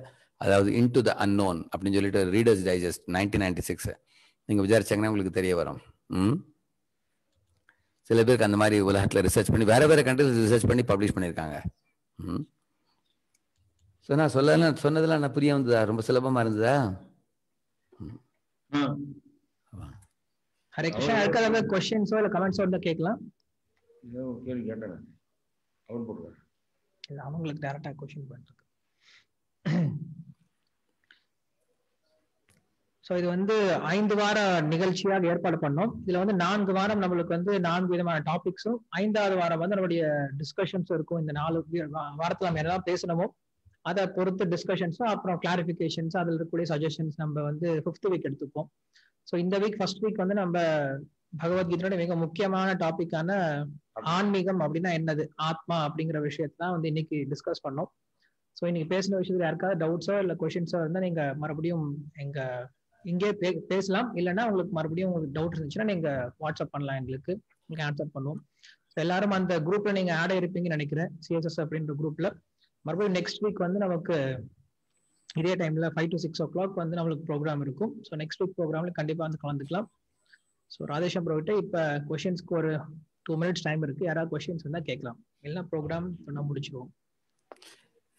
அதாவது இன் டு த அன்னோன் அப்படின்னு சொல்லிட்டு Reader's Digest nineteen ninety six நீங்கள் விசாரிச்சாங்கன்னா உங்களுக்கு தெரிய வரும் ம் சில பேருக்கு அந்த மாதிரி உலகத்தில் ரிசர்ச் பண்ணி வேற வேற கண்ட்ரீஸ் ரிசர்ச் பண்ணி பப்ளிஷ் பண்ணியிருக்காங்க ம் ஸோ நான் சொல்ல சொன்னதெல்லாம் நான் புரிய வந்ததா ரொம்ப சுலபமாக இருந்ததா ஹரே கிருஷ்ணா அடுத்த கொஸ்டின்ஸோ இல்லை கமெண்ட்ஸோ இருந்தால் கேட்கலாம் கேள்வி கேட்டேன் அவர் போட்டுருக்காரு கொஷின் அவங்களுக்கு டேரக்டாக கொஷின் பண்ணிருக்கு ஸோ இது வந்து ஐந்து வார நிகழ்ச்சியாக ஏற்பாடு பண்ணோம் இதுல வந்து நான்கு வாரம் நம்மளுக்கு வந்து நான்கு விதமான டாபிக்ஸும் ஐந்தாவது வாரம் வந்து நம்மளுடைய டிஸ்கஷன்ஸும் இருக்கும் இந்த நாலு வாரத்துல நம்ம என்னதான் பேசணுமோ அதை பொறுத்து டிஸ்கஷன்ஸும் அப்புறம் கிளாரிஃபிகேஷன்ஸ் அதில் இருக்கக்கூடிய சஜஷன்ஸ் நம்ம வந்து ஃபிஃப்த் வீக் எடுத்துப்போம் ஸோ இந்த வீக் ஃபர்ஸ்ட் வீக் வந்து நம்ம பகவத்கீதையோட மிக முக்கியமான டாபிக்கான ஆன்மீகம் அப்படின்னா என்னது ஆத்மா அப்படிங்கிற விஷயத்தான் வந்து இன்னைக்கு டிஸ்கஸ் பண்ணோம் ஸோ இன்னைக்கு பேசின விஷயத்துல யாருக்காவது டவுட்ஸோ இல்லை கொஷின்ஸோ இருந்தால் நீங்க மறுபடியும் எங்க இங்கே பே பேசலாம் இல்லைன்னா உங்களுக்கு மறுபடியும் உங்களுக்கு டவுட் இருந்துச்சுன்னா நீங்க வாட்ஸ்அப் பண்ணலாம் எங்களுக்கு ஆன்சர் பண்ணுவோம் எல்லாரும் அந்த குரூப்ல நீங்க ஆட இருப்பீங்கன்னு நினைக்கிறேன் சிஎஸ்எஸ் அப்படின்ற குரூப்ல மறுபடியும் நெக்ஸ்ட் வீக் வந்து நமக்கு இதே டைம்ல five to six o'clock வந்து நம்மளுக்கு ப்ரோக்ராம் இருக்கும் ஸோ நெக்ஸ்ட் வீக் ப்ரோக்ராம்ல கண்டிப்பாக வந்து கலந்துக்கலாம் ஸோ ராதேஷம் ப்ரோகிட்ட இப்போ கொஷின்ஸ்க்கு ஒரு டூ மினிட்ஸ் டைம் இருக்கு யாராவது கொஷின்ஸ் இருந்தால் கேட்கலாம் எல்லா ப்ரோக்ராம் பண்ண முடிச்சுக்குவோம்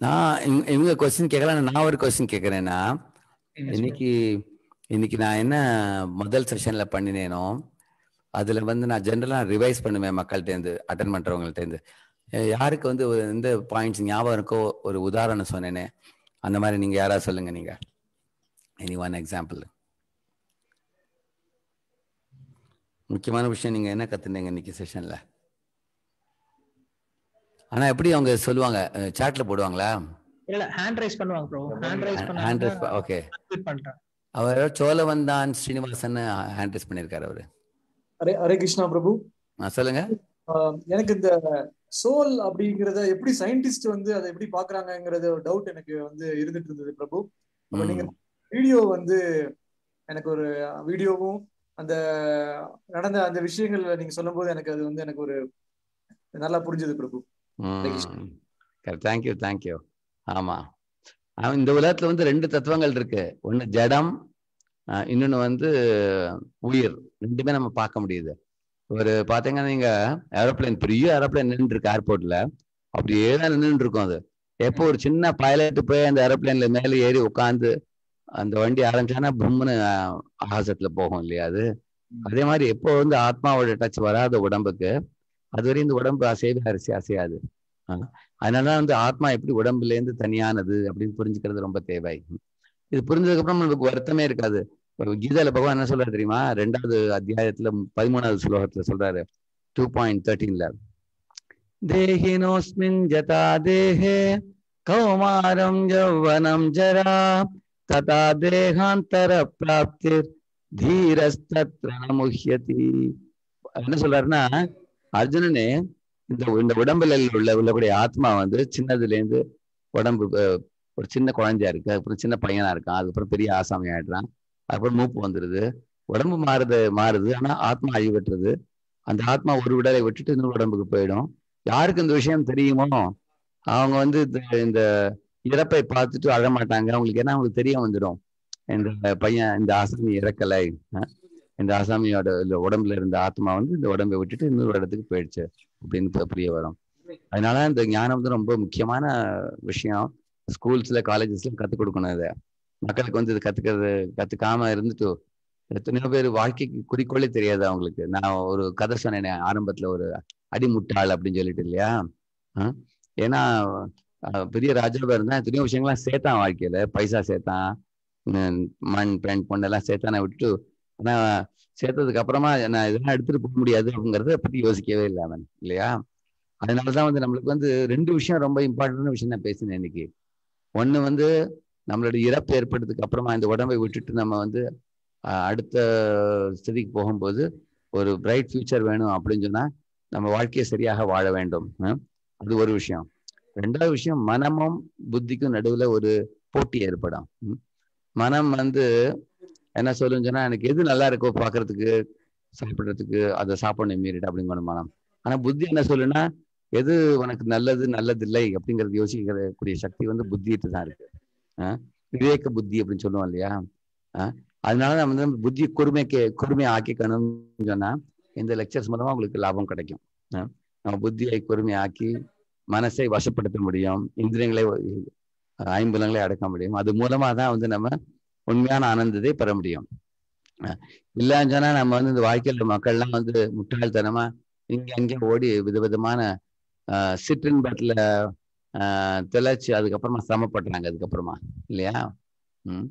நான் இவங்க கொஸ்டின் கேட்கலாம் நான் ஒரு கொஸ்டின் கேட்குறேன்னா இன்னைக்கு இன்னைக்கு நான் என்ன முதல் செஷன்ல பண்ணினேனோ அதுல வந்து நான் ஜென்ரலாக ரிவைஸ் பண்ணுவேன் மக்கள்கிட்டேருந்து அட்டன் பண்றவங்கள்ட்டேருந்து யாருக்கு வந்து ஒரு இந்த பாயிண்ட்ஸ் ஞாபகம் இருக்கோ ஒரு உதாரணம் சொன்னேனே அந்த மாதிரி நீங்க யாராவது சொல்லுங்க நீங்க எனி ஒன் எக்ஸாம்பிள் முக்கியமான விஷயம் நீங்கள் என்ன கற்றுனீங்க இன்னைக்கு செஷனில் ஆனால் எப்படி அவங்க சொல்லுவாங்க சாட்டில் போடுவாங்களா ஹேண்ட் ரைஸ் பண்ணுவாங்க ஹேண்ட் ரைஸ் ஓகே அவர் ஸ்ரீனிவாசன் ஹேண்ட் ரைஸ் பண்ணிருக்காரு அவரு கிருஷ்ணா பிரபு சொல்லுங்க எனக்கு இந்த சோல் அப்படிங்கறத எப்படி சயின்டிஸ்ட் வந்து எப்படி பாக்குறாங்கங்கறது ஒரு டவுட் எனக்கு வந்து இருந்துட்டு இருந்தது பிரபு வீடியோ வந்து எனக்கு ஒரு வீடியோவும் அந்த நடந்த அந்த விஷயங்கள் நீங்க சொல்லும் போது எனக்கு அது வந்து எனக்கு ஒரு நல்லா புரிஞ்சது பிரபு தேங்க்யூ தேங்க்யூ ஆமா இந்த உலகத்துல வந்து ரெண்டு தத்துவங்கள் இருக்கு ஒண்ணு ஜடம் இன்னொன்னு வந்து உயிர் ரெண்டுமே நம்ம பார்க்க முடியுது ஒரு பாத்தீங்கன்னா நீங்க ஏரோப்ளைன் பெரிய ஏரோப்ளைன் நின்று இருக்கு ஏர்போர்ட்ல அப்படியே தான் நின்று இருக்கும் அது எப்போ ஒரு சின்ன பைலட் போய் அந்த ஏரோப்ளைன்ல மேலே ஏறி உட்காந்து அந்த வண்டி ஆரம்பிச்சானா பும்னு ஆகாசத்துல போகும் இல்லையா அது அதே மாதிரி எப்போ வந்து ஆத்மாவோட டச் வராத உடம்புக்கு அது வரையும் இந்த உடம்பு அசைவு அரிசி அசையாது அதனால வந்து ஆத்மா எப்படி உடம்புல இருந்து தனியானது அப்படின்னு புரிஞ்சுக்கிறது ரொம்ப தேவை இது புரிஞ்சதுக்கு அப்புறம் நம்மளுக்கு வருத்தமே இருக்காது கீதால பகவான் என்ன சொல்றாரு தெரியுமா ரெண்டாவது அத்தியாயத்துல பதிமூணாவது ஸ்லோகத்துல சொல்றாரு டூ பாயிண்ட் தேர்ட்டீன்ல தேஹினோஸ்மின் ஜதா தேஹே கௌமாரம் ஜவனம் ஜரா தேகாந்தர பிராப்தி தீரஸ்தத்ர முஹ்யதி என்ன சொல்றாருன்னா அர்ஜுனனு இந்த இந்த உடம்புல உள்ள உள்ளக்கூடிய ஆத்மா வந்து சின்னதுலேருந்து உடம்பு ஒரு சின்ன குழந்தையா இருக்கு அப்புறம் சின்ன பையனா இருக்கான் அதுக்கப்புறம் பெரிய ஆசாமி ஆயிடுறான் அப்புறம் மூப்பு வந்துடுது உடம்பு மாறுது மாறுது ஆனா ஆத்மா அழிவற்றுது அந்த ஆத்மா ஒரு உடலை விட்டுட்டு இன்னொரு உடம்புக்கு போயிடும் யாருக்கு இந்த விஷயம் தெரியுமோ அவங்க வந்து இந்த இறப்பை பார்த்துட்டு அழமாட்டாங்க அவங்களுக்கு ஏன்னா அவங்களுக்கு தெரிய வந்துடும் இந்த பையன் இந்த ஆசாமி இறக்கலை இந்த ஆசாமியோட உடம்புல இருந்த ஆத்மா வந்து இந்த உடம்பை விட்டுட்டு இன்னொரு இடத்துக்கு போயிடுச்சு அப்படின்னு புரிய வரும் அதனால இந்த ஞானம் வந்து ரொம்ப முக்கியமான விஷயம் ஸ்கூல்ஸ்ல காலேஜஸ்ல கற்றுக் கொடுக்கணும் இதை மக்களுக்கு வந்து இது கத்துக்கிறது கத்துக்காம இருந்துட்டு எத்தனையோ பேர் வாழ்க்கைக்கு குறிக்கோளே தெரியாது அவங்களுக்கு நான் ஒரு கதை சொன்னேன் ஆரம்பத்துல ஒரு அடிமுட்டாள் அப்படின்னு சொல்லிட்டு இல்லையா ஏன்னா பெரிய ராஜாவா இருந்தா எத்தனையோ விஷயங்கள்லாம் சேர்த்தான் வாழ்க்கையில பைசா சேர்த்தான் மண் பெண் பொண்ணெல்லாம் சேர்த்தான் விட்டு ஆனா சேர்த்ததுக்கு அப்புறமா நான் இதெல்லாம் எடுத்துட்டு போக முடியாது அப்படிங்கறத பத்தி யோசிக்கவே இல்லை அவன் இல்லையா அதனாலதான் வந்து நம்மளுக்கு வந்து ரெண்டு விஷயம் ரொம்ப இம்பார்ட்டன்டான விஷயம் நான் பேசினேன் இன்னைக்கு ஒண்ணு வந்து நம்மளோட இறப்பு ஏற்பட்டதுக்கு அப்புறமா இந்த உடம்பை விட்டுட்டு நம்ம வந்து அடுத்த ஸ்திதிக்கு போகும்போது ஒரு பிரைட் ஃபியூச்சர் வேணும் அப்படின்னு சொன்னா நம்ம வாழ்க்கையை சரியாக வாழ வேண்டும் அது ஒரு விஷயம் ரெண்டாவது விஷயம் மனமும் புத்திக்கும் நடுவுல ஒரு போட்டி ஏற்படும் மனம் வந்து என்ன சொல்லுன்னு சொன்னா எனக்கு எது நல்லா இருக்கோ பாக்குறதுக்கு சாப்பிடுறதுக்கு அதை சாப்பிடணும் மீறிடு அப்படிங்கிற மனம் ஆனா புத்தி என்ன சொல்லுன்னா எது உனக்கு நல்லது நல்லது இல்லை அப்படிங்கறது யோசிக்கக்கூடிய சக்தி வந்து புத்திட்டு தான் இருக்கு விவேக புத்தி அப்படின்னு சொல்லுவோம் இல்லையா அதனால நம்ம வந்து புத்தி கொடுமைக்கு கொடுமை ஆக்கிக்கணும்னு சொன்னா இந்த லெக்சர்ஸ் மூலமா உங்களுக்கு லாபம் கிடைக்கும் நம்ம புத்தியை கொடுமை ஆக்கி மனசை வசப்படுத்த முடியும் இந்திரியங்களை ஐம்புலங்களை அடக்க முடியும் அது மூலமா தான் வந்து நம்ம உண்மையான ஆனந்தத்தை பெற முடியும் இல்லைன்னு நம்ம வந்து இந்த வாழ்க்கையில் மக்கள்லாம் வந்து முட்டாள்தனமா இங்க அங்கே ஓடி விதவிதமான சிற்றின் ஆஹ் தொலைச்சு அதுக்கப்புறமா சிரமப்படுறாங்க அதுக்கப்புறமா இல்லையா உம்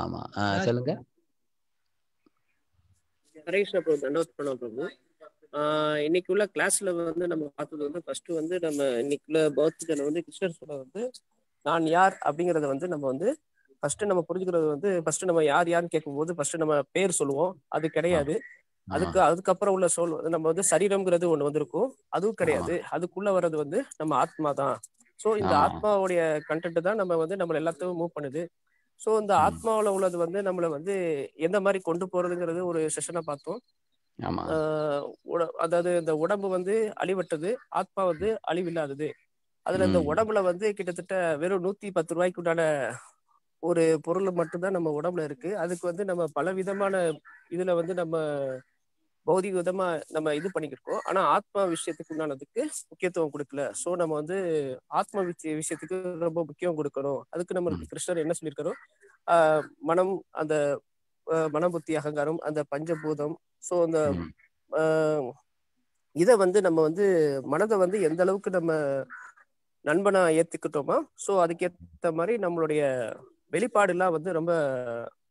ஆமா சொல்லுங்க ஹரேஷ்ணா பிரபு தண்டவஸ்பண பிரபு இன்னைக்கு உள்ள கிளாஸ்ல வந்து நம்ம பார்த்தது வந்து ஃபர்ஸ்ட் வந்து நம்ம இன்னைக்குள்ள பர்த்டேல வந்து கிருஷ்ணர் சொல்ல வந்து நான் யார் அப்படிங்கறத வந்து நம்ம வந்து ஃபர்ஸ்ட் நம்ம புரிஞ்சுக்கிறது வந்து ஃபர்ஸ்ட் நம்ம யார் யாருன்னு கேட்கும்போது ஃபர்ஸ்ட் நம்ம பேர் சொல்லுவோம் அது கிடையாது அதுக்கு அதுக்கப்புறம் உள்ள சொல் நம்ம வந்து சரீரம்ங்கிறது ஒண்ணு வந்திருக்கும் அதுவும் கிடையாது அதுக்குள்ள வர்றது வந்து நம்ம ஆத்மா தான் சோ இந்த ஆத்மாவுடைய கண்டென்ட் தான் நம்ம வந்து நம்ம எல்லாத்தையும் மூவ் பண்ணுது ஸோ இந்த ஆத்மாவில் உள்ளது வந்து நம்மளை வந்து எந்த மாதிரி கொண்டு போறதுங்கிறது ஒரு செஷனை பார்த்தோம் அதாவது இந்த உடம்பு வந்து அழிவட்டது ஆத்மா வந்து அழிவில்லாதது அதுல இந்த உடம்புல வந்து கிட்டத்தட்ட வெறும் நூத்தி பத்து ரூபாய்க்கு உண்டான ஒரு பொருள் மட்டும்தான் நம்ம உடம்புல இருக்கு அதுக்கு வந்து நம்ம பல விதமான இதுல வந்து நம்ம பௌதிக விதமா நம்ம இது பண்ணிக்கிட்டு இருக்கோம் ஆனா ஆத்மா விஷயத்துக்கு உண்டானதுக்கு முக்கியத்துவம் கொடுக்கல சோ நம்ம வந்து ஆத்ம விஷயத்துக்கு ரொம்ப முக்கியம் கொடுக்கணும் அதுக்கு நம்மளுக்கு கிருஷ்ணர் என்ன சொல்லியிருக்காரோ ஆஹ் மனம் அந்த மன புத்தி அகங்காரம் அந்த பஞ்சபூதம் சோ அந்த ஆஹ் இத வந்து நம்ம வந்து மனதை வந்து எந்த அளவுக்கு நம்ம நண்பனா ஏத்துக்கிட்டோமா சோ அதுக்கேத்த மாதிரி நம்மளுடைய வெளிப்பாடுலாம் வந்து ரொம்ப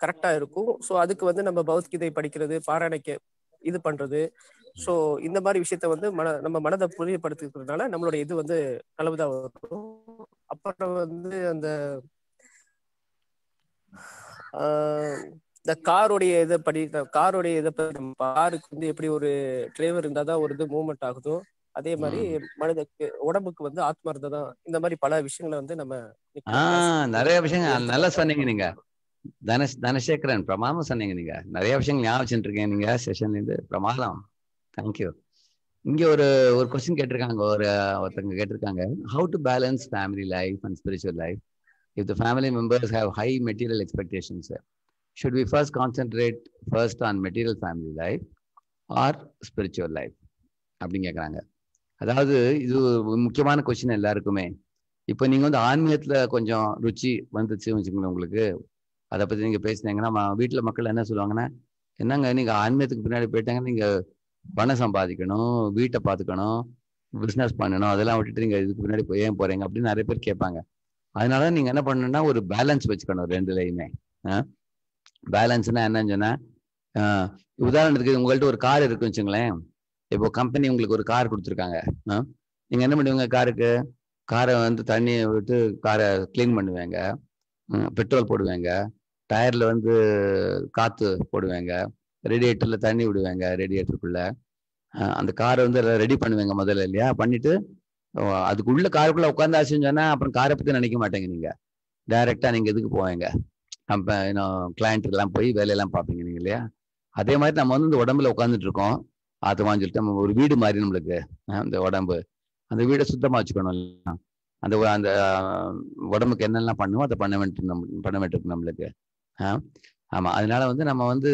கரெக்டா இருக்கும் சோ அதுக்கு வந்து நம்ம பௌத்கீதை படிக்கிறது பாராயணிக்க இது பண்றது ஸோ இந்த மாதிரி விஷயத்த வந்து மன நம்ம மனதை புரியப்படுத்திக்கிறதுனால நம்மளோட இது வந்து நல்லதா வரும் அப்புறம் வந்து அந்த இந்த காரோடைய இதை படி காரோடைய இதை நம்ம காருக்கு வந்து எப்படி ஒரு டிரைவர் இருந்தால் தான் ஒரு இது மூவ்மெண்ட் ஆகுதோ அதே மாதிரி மனதுக்கு உடம்புக்கு வந்து ஆத்மார்த்தம் தான் இந்த மாதிரி பல விஷயங்களை வந்து நம்ம நிறைய விஷயங்கள் நல்லா சொன்னீங்க நீங்க தனஷ் தனசேகரன் பிரமாதம் சொன்னீங்க நீங்க நிறைய விஷயங்கள் ஞாபகம் இருக்கேன் நீங்க செஷன்ல இருந்து பிரமாதம் தேங்க்யூ இங்க ஒரு ஒரு கொஸ்டின் கேட்டிருக்காங்க ஒரு ஒருத்தங்க கேட்டிருக்காங்க how to balance family life and spiritual life if the family members have high material expectations should we first concentrate first on material family life or spiritual life அப்படின்னு கேட்குறாங்க அதாவது இது முக்கியமான கொஸ்டின் எல்லாருக்குமே இப்போ நீங்கள் வந்து ஆன்மீகத்தில் கொஞ்சம் ருச்சி வந்துச்சு வச்சுக்கோங்களேன் உங்களுக்கு அதை பற்றி நீங்கள் பேசினீங்கன்னா வீட்டில் மக்கள் என்ன சொல்லுவாங்கன்னா என்னங்க நீங்கள் ஆன்மீகத்துக்கு பின்னாடி போயிட்டாங்கன்னா நீங்கள் பணம் சம்பாதிக்கணும் வீட்டை பார்த்துக்கணும் பிஸ்னஸ் பண்ணணும் அதெல்லாம் விட்டுட்டு நீங்கள் இதுக்கு பின்னாடி ஏன் போகிறீங்க அப்படின்னு நிறைய பேர் கேட்பாங்க அதனாலதான் நீங்கள் என்ன பண்ணணும்னா ஒரு பேலன்ஸ் வச்சுக்கணும் ரெண்டுலையுமே பேலன்ஸ்னா என்னன்னு சொன்னால் உதாரணத்துக்கு உங்கள்கிட்ட ஒரு கார் இருக்கு வச்சுங்களேன் இப்போ கம்பெனி உங்களுக்கு ஒரு கார் கொடுத்துருக்காங்க நீங்கள் என்ன பண்ணுவீங்க காருக்கு காரை வந்து தண்ணியை விட்டு காரை க்ளீன் பண்ணுவேங்க பெட்ரோல் போடுவேங்க டயரில் வந்து காற்று போடுவேங்க ரேடியேட்டரில் தண்ணி விடுவேங்க ரேடியேட்டருக்குள்ளே அந்த காரை வந்து ரெடி பண்ணுவேங்க முதல்ல இல்லையா பண்ணிவிட்டு அதுக்குள்ளே காருக்குள்ளே உட்காந்து ஆச்சுன்னு அப்புறம் காரை பற்றி நினைக்க மாட்டேங்க நீங்கள் டைரெக்டாக நீங்கள் எதுக்கு போவீங்க நம்ம இன்னும் கிளைண்ட்டுக்கெல்லாம் போய் வேலையெல்லாம் பார்ப்பீங்க நீங்கள் இல்லையா அதே மாதிரி நம்ம வந்து இந்த உடம்புல உட்காந்துட்டு இருக்கோம் அதுவான்னு நம்ம ஒரு வீடு மாதிரி நம்மளுக்கு அந்த உடம்பு அந்த வீடை சுத்தமாக வச்சுக்கணும் இல்லையா அந்த அந்த உடம்புக்கு என்னெல்லாம் பண்ணுமோ அதை பண்ண வேண்டிட்டு நம் பண்ண வேண்டியிருக்கு நம்மளுக்கு ஆமாம் அதனால வந்து நம்ம வந்து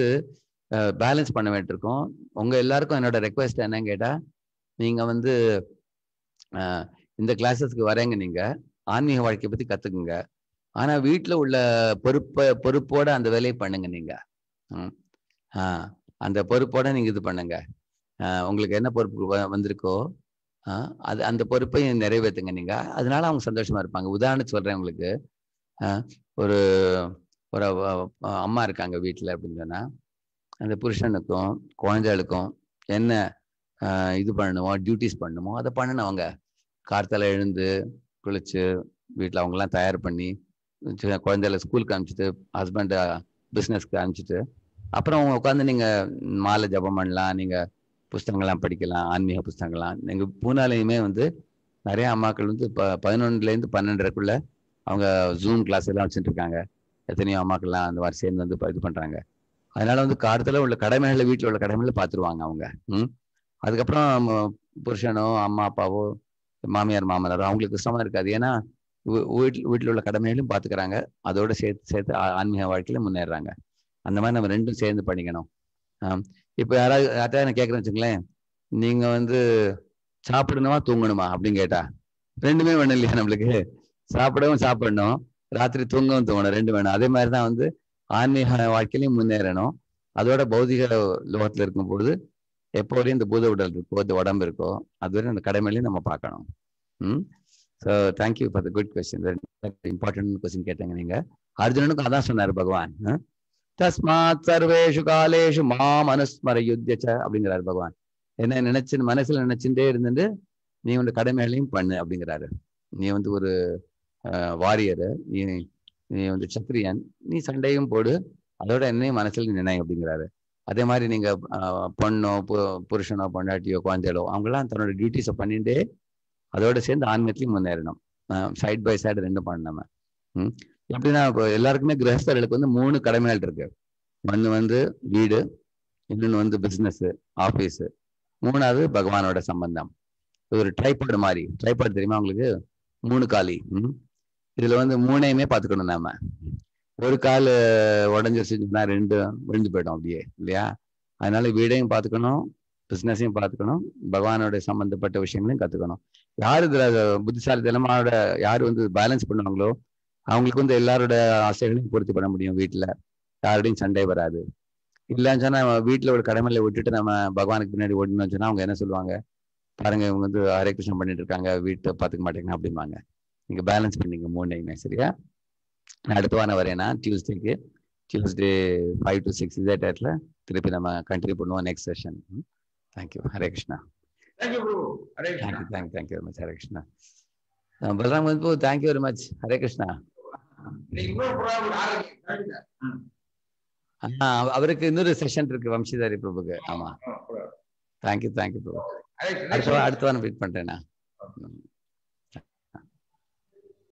பேலன்ஸ் பண்ண வேண்டியிருக்கோம் உங்கள் எல்லாருக்கும் என்னோட ரெக்வஸ்ட் என்னன்னு கேட்டால் நீங்கள் வந்து இந்த கிளாஸஸ்க்கு வரேங்க நீங்கள் ஆன்மீக வாழ்க்கையை பற்றி கற்றுக்குங்க ஆனால் வீட்டில் உள்ள பொறுப்பை பொறுப்போடு அந்த வேலையை பண்ணுங்க நீங்கள் அந்த பொறுப்போடு நீங்கள் இது பண்ணுங்க உங்களுக்கு என்ன பொறுப்பு வந்திருக்கோ அது அந்த பொறுப்பையும் நிறைவேற்றுங்க நீங்க அதனால அவங்க சந்தோஷமா இருப்பாங்க உதாரணம் சொல்றேன் உங்களுக்கு ஒரு ஒரு அம்மா இருக்காங்க வீட்டில் அப்படின்னு சொன்னா அந்த புருஷனுக்கும் குழந்தைகளுக்கும் என்ன இது பண்ணணுமோ டியூட்டிஸ் பண்ணணுமோ அதை அவங்க கார்த்தால எழுந்து குளிச்சு வீட்டில் அவங்கெல்லாம் தயார் பண்ணி குழந்தைகளை ஸ்கூலுக்கு அனுப்பிச்சிட்டு ஹஸ்பண்டை பிஸ்னஸ்க்கு அனுப்பிச்சிட்டு அப்புறம் உட்காந்து நீங்கள் மாலை ஜபம் பண்ணலாம் நீங்கள் புஸ்தகங்கள்லாம் படிக்கலாம் ஆன்மீக புஸ்தகங்கள்லாம் எங்கள் பூனாலையுமே வந்து நிறைய அம்மாக்கள் வந்து இப்போ பதினொன்றுலேருந்து பன்னெண்டரைக்குள்ள அவங்க ஜூம் கிளாஸ் எல்லாம் வச்சுட்டு இருக்காங்க எத்தனையோ அம்மாக்கள்லாம் அந்த மாதிரி சேர்ந்து வந்து இது பண்ணுறாங்க அதனால வந்து காலத்தில் உள்ள கடமைகளை வீட்டில் உள்ள கடமைகளை பார்த்துருவாங்க அவங்க ம் அதுக்கப்புறம் புருஷனோ அம்மா அப்பாவோ மாமியார் மாமனாரோ அவங்களுக்கு கஷ்டமாக இருக்காது ஏன்னா வீட்டில் வீட்டில் உள்ள கடமைகளையும் பார்த்துக்கிறாங்க அதோட சேர்த்து சேர்த்து ஆன்மீக வாழ்க்கையில் முன்னேறாங்க அந்த மாதிரி நம்ம ரெண்டும் சேர்ந்து பண்ணிக்கணும் இப்போ யாராவது யார்ட்டா நான் கேட்குறேன் வச்சுங்களேன் நீங்கள் வந்து சாப்பிடணுமா தூங்கணுமா அப்படின்னு கேட்டா ரெண்டுமே வேணும் இல்லையா நம்மளுக்கு சாப்பிடவும் சாப்பிடணும் ராத்திரி தூங்கவும் தூங்கணும் ரெண்டு வேணும் அதே மாதிரி தான் வந்து ஆன்மீக வாழ்க்கையிலையும் முன்னேறணும் அதோட பௌதிக லோகத்தில் இருக்கும் பொழுது எப்போ வரையும் இந்த பூத உடல் இருக்கோ இந்த உடம்பு இருக்கோ அது வரையும் அந்த கடமையிலையும் நம்ம பார்க்கணும் hmm so thank you for the good question important question கேட்டாங்க நீங்கள் அர்ஜுனனுக்கும் அதான் சொன்னார் பகவான் தஸ்மாத் சர்வேஷு காலேஷு மா அனுஸ்மர அப்படிங்கிறாரு பகவான் என்ன நினைச்சு மனசுல நினைச்சுட்டே இருந்துட்டு நீ வந்து கடமைகளையும் பண்ணு அப்படிங்கிறாரு நீ வந்து ஒரு வாரியரு நீ நீ வந்து சத்திரியன் நீ சண்டையும் போடு அதோட என்னையும் மனசுல நினை அப்படிங்கிறாரு அதே மாதிரி நீங்க பொண்ணோ புருஷனோ பொண்டாட்டியோ குழந்தைகளோ அவங்களாம் தன்னோட டியூட்டிஸை பண்ணிட்டு அதோட சேர்ந்து ஆன்மீகத்திலையும் முன்னேறணும் சைட் பை சைடு ரெண்டும் பண்ணாம எப்படின்னா இப்போ எல்லாருக்குமே கிரகஸ்தர்களுக்கு வந்து மூணு கடமைகள் இருக்கு ஒன்று வந்து வீடு இன்னொன்று வந்து பிஸ்னஸ் ஆஃபீஸு மூணாவது பகவானோட சம்பந்தம் இது ஒரு ட்ரைபாடு மாதிரி ட்ரைபாடு தெரியுமா உங்களுக்கு மூணு காலி இதில் வந்து மூணையுமே பார்த்துக்கணும் நாம ஒரு கால் உடஞ்சிருச்சுன்னா ரெண்டு விழுந்து போயிடும் அப்படியே இல்லையா அதனால வீடையும் பார்த்துக்கணும் பிஸ்னஸையும் பார்த்துக்கணும் பகவானோட சம்மந்தப்பட்ட விஷயங்களையும் கற்றுக்கணும் யார் இதில் தினமாவோட யார் வந்து பேலன்ஸ் பண்ணுவாங்களோ அவங்களுக்கு வந்து எல்லாரோட ஆசைகளையும் பூர்த்தி பண்ண முடியும் வீட்டில் யாரோடையும் சண்டை வராது இல்லைன்னு சொன்னால் நம்ம வீட்டில் ஒரு கடமையில விட்டுட்டு நம்ம பகவானுக்கு பின்னாடி ஓடணும்னு சொன்னால் அவங்க என்ன சொல்லுவாங்க பாருங்க இவங்க வந்து ஹரே கிருஷ்ணன் பண்ணிட்டு இருக்காங்க வீட்டை பார்த்துக்க மாட்டேங்க அப்படிம்பாங்க நீங்கள் பேலன்ஸ் பண்ணிங்க மூணுங்க சரியா நான் அடுத்த வாரம் வரேன்னா டியூஸ்டேக்கு டியூஸ்டே ஃபைவ் டு சிக்ஸ் இதே டேட்டில் திருப்பி நம்ம கண்டினியூ பண்ணுவோம் next session thank you Hare Krishna thank you thank you thank you very much Hare Krishna Balaram வந்து thank you very much Hare Krishna அவருக்கு இன்னொரு செஷன் இருக்கு வம்சிதாரி பிரபுக்கு ஆமா தேங்க்யூ தேங்க்யூ பிரபு அடுத்த அடுத்த வாரம் வெயிட் பண்றேண்ணா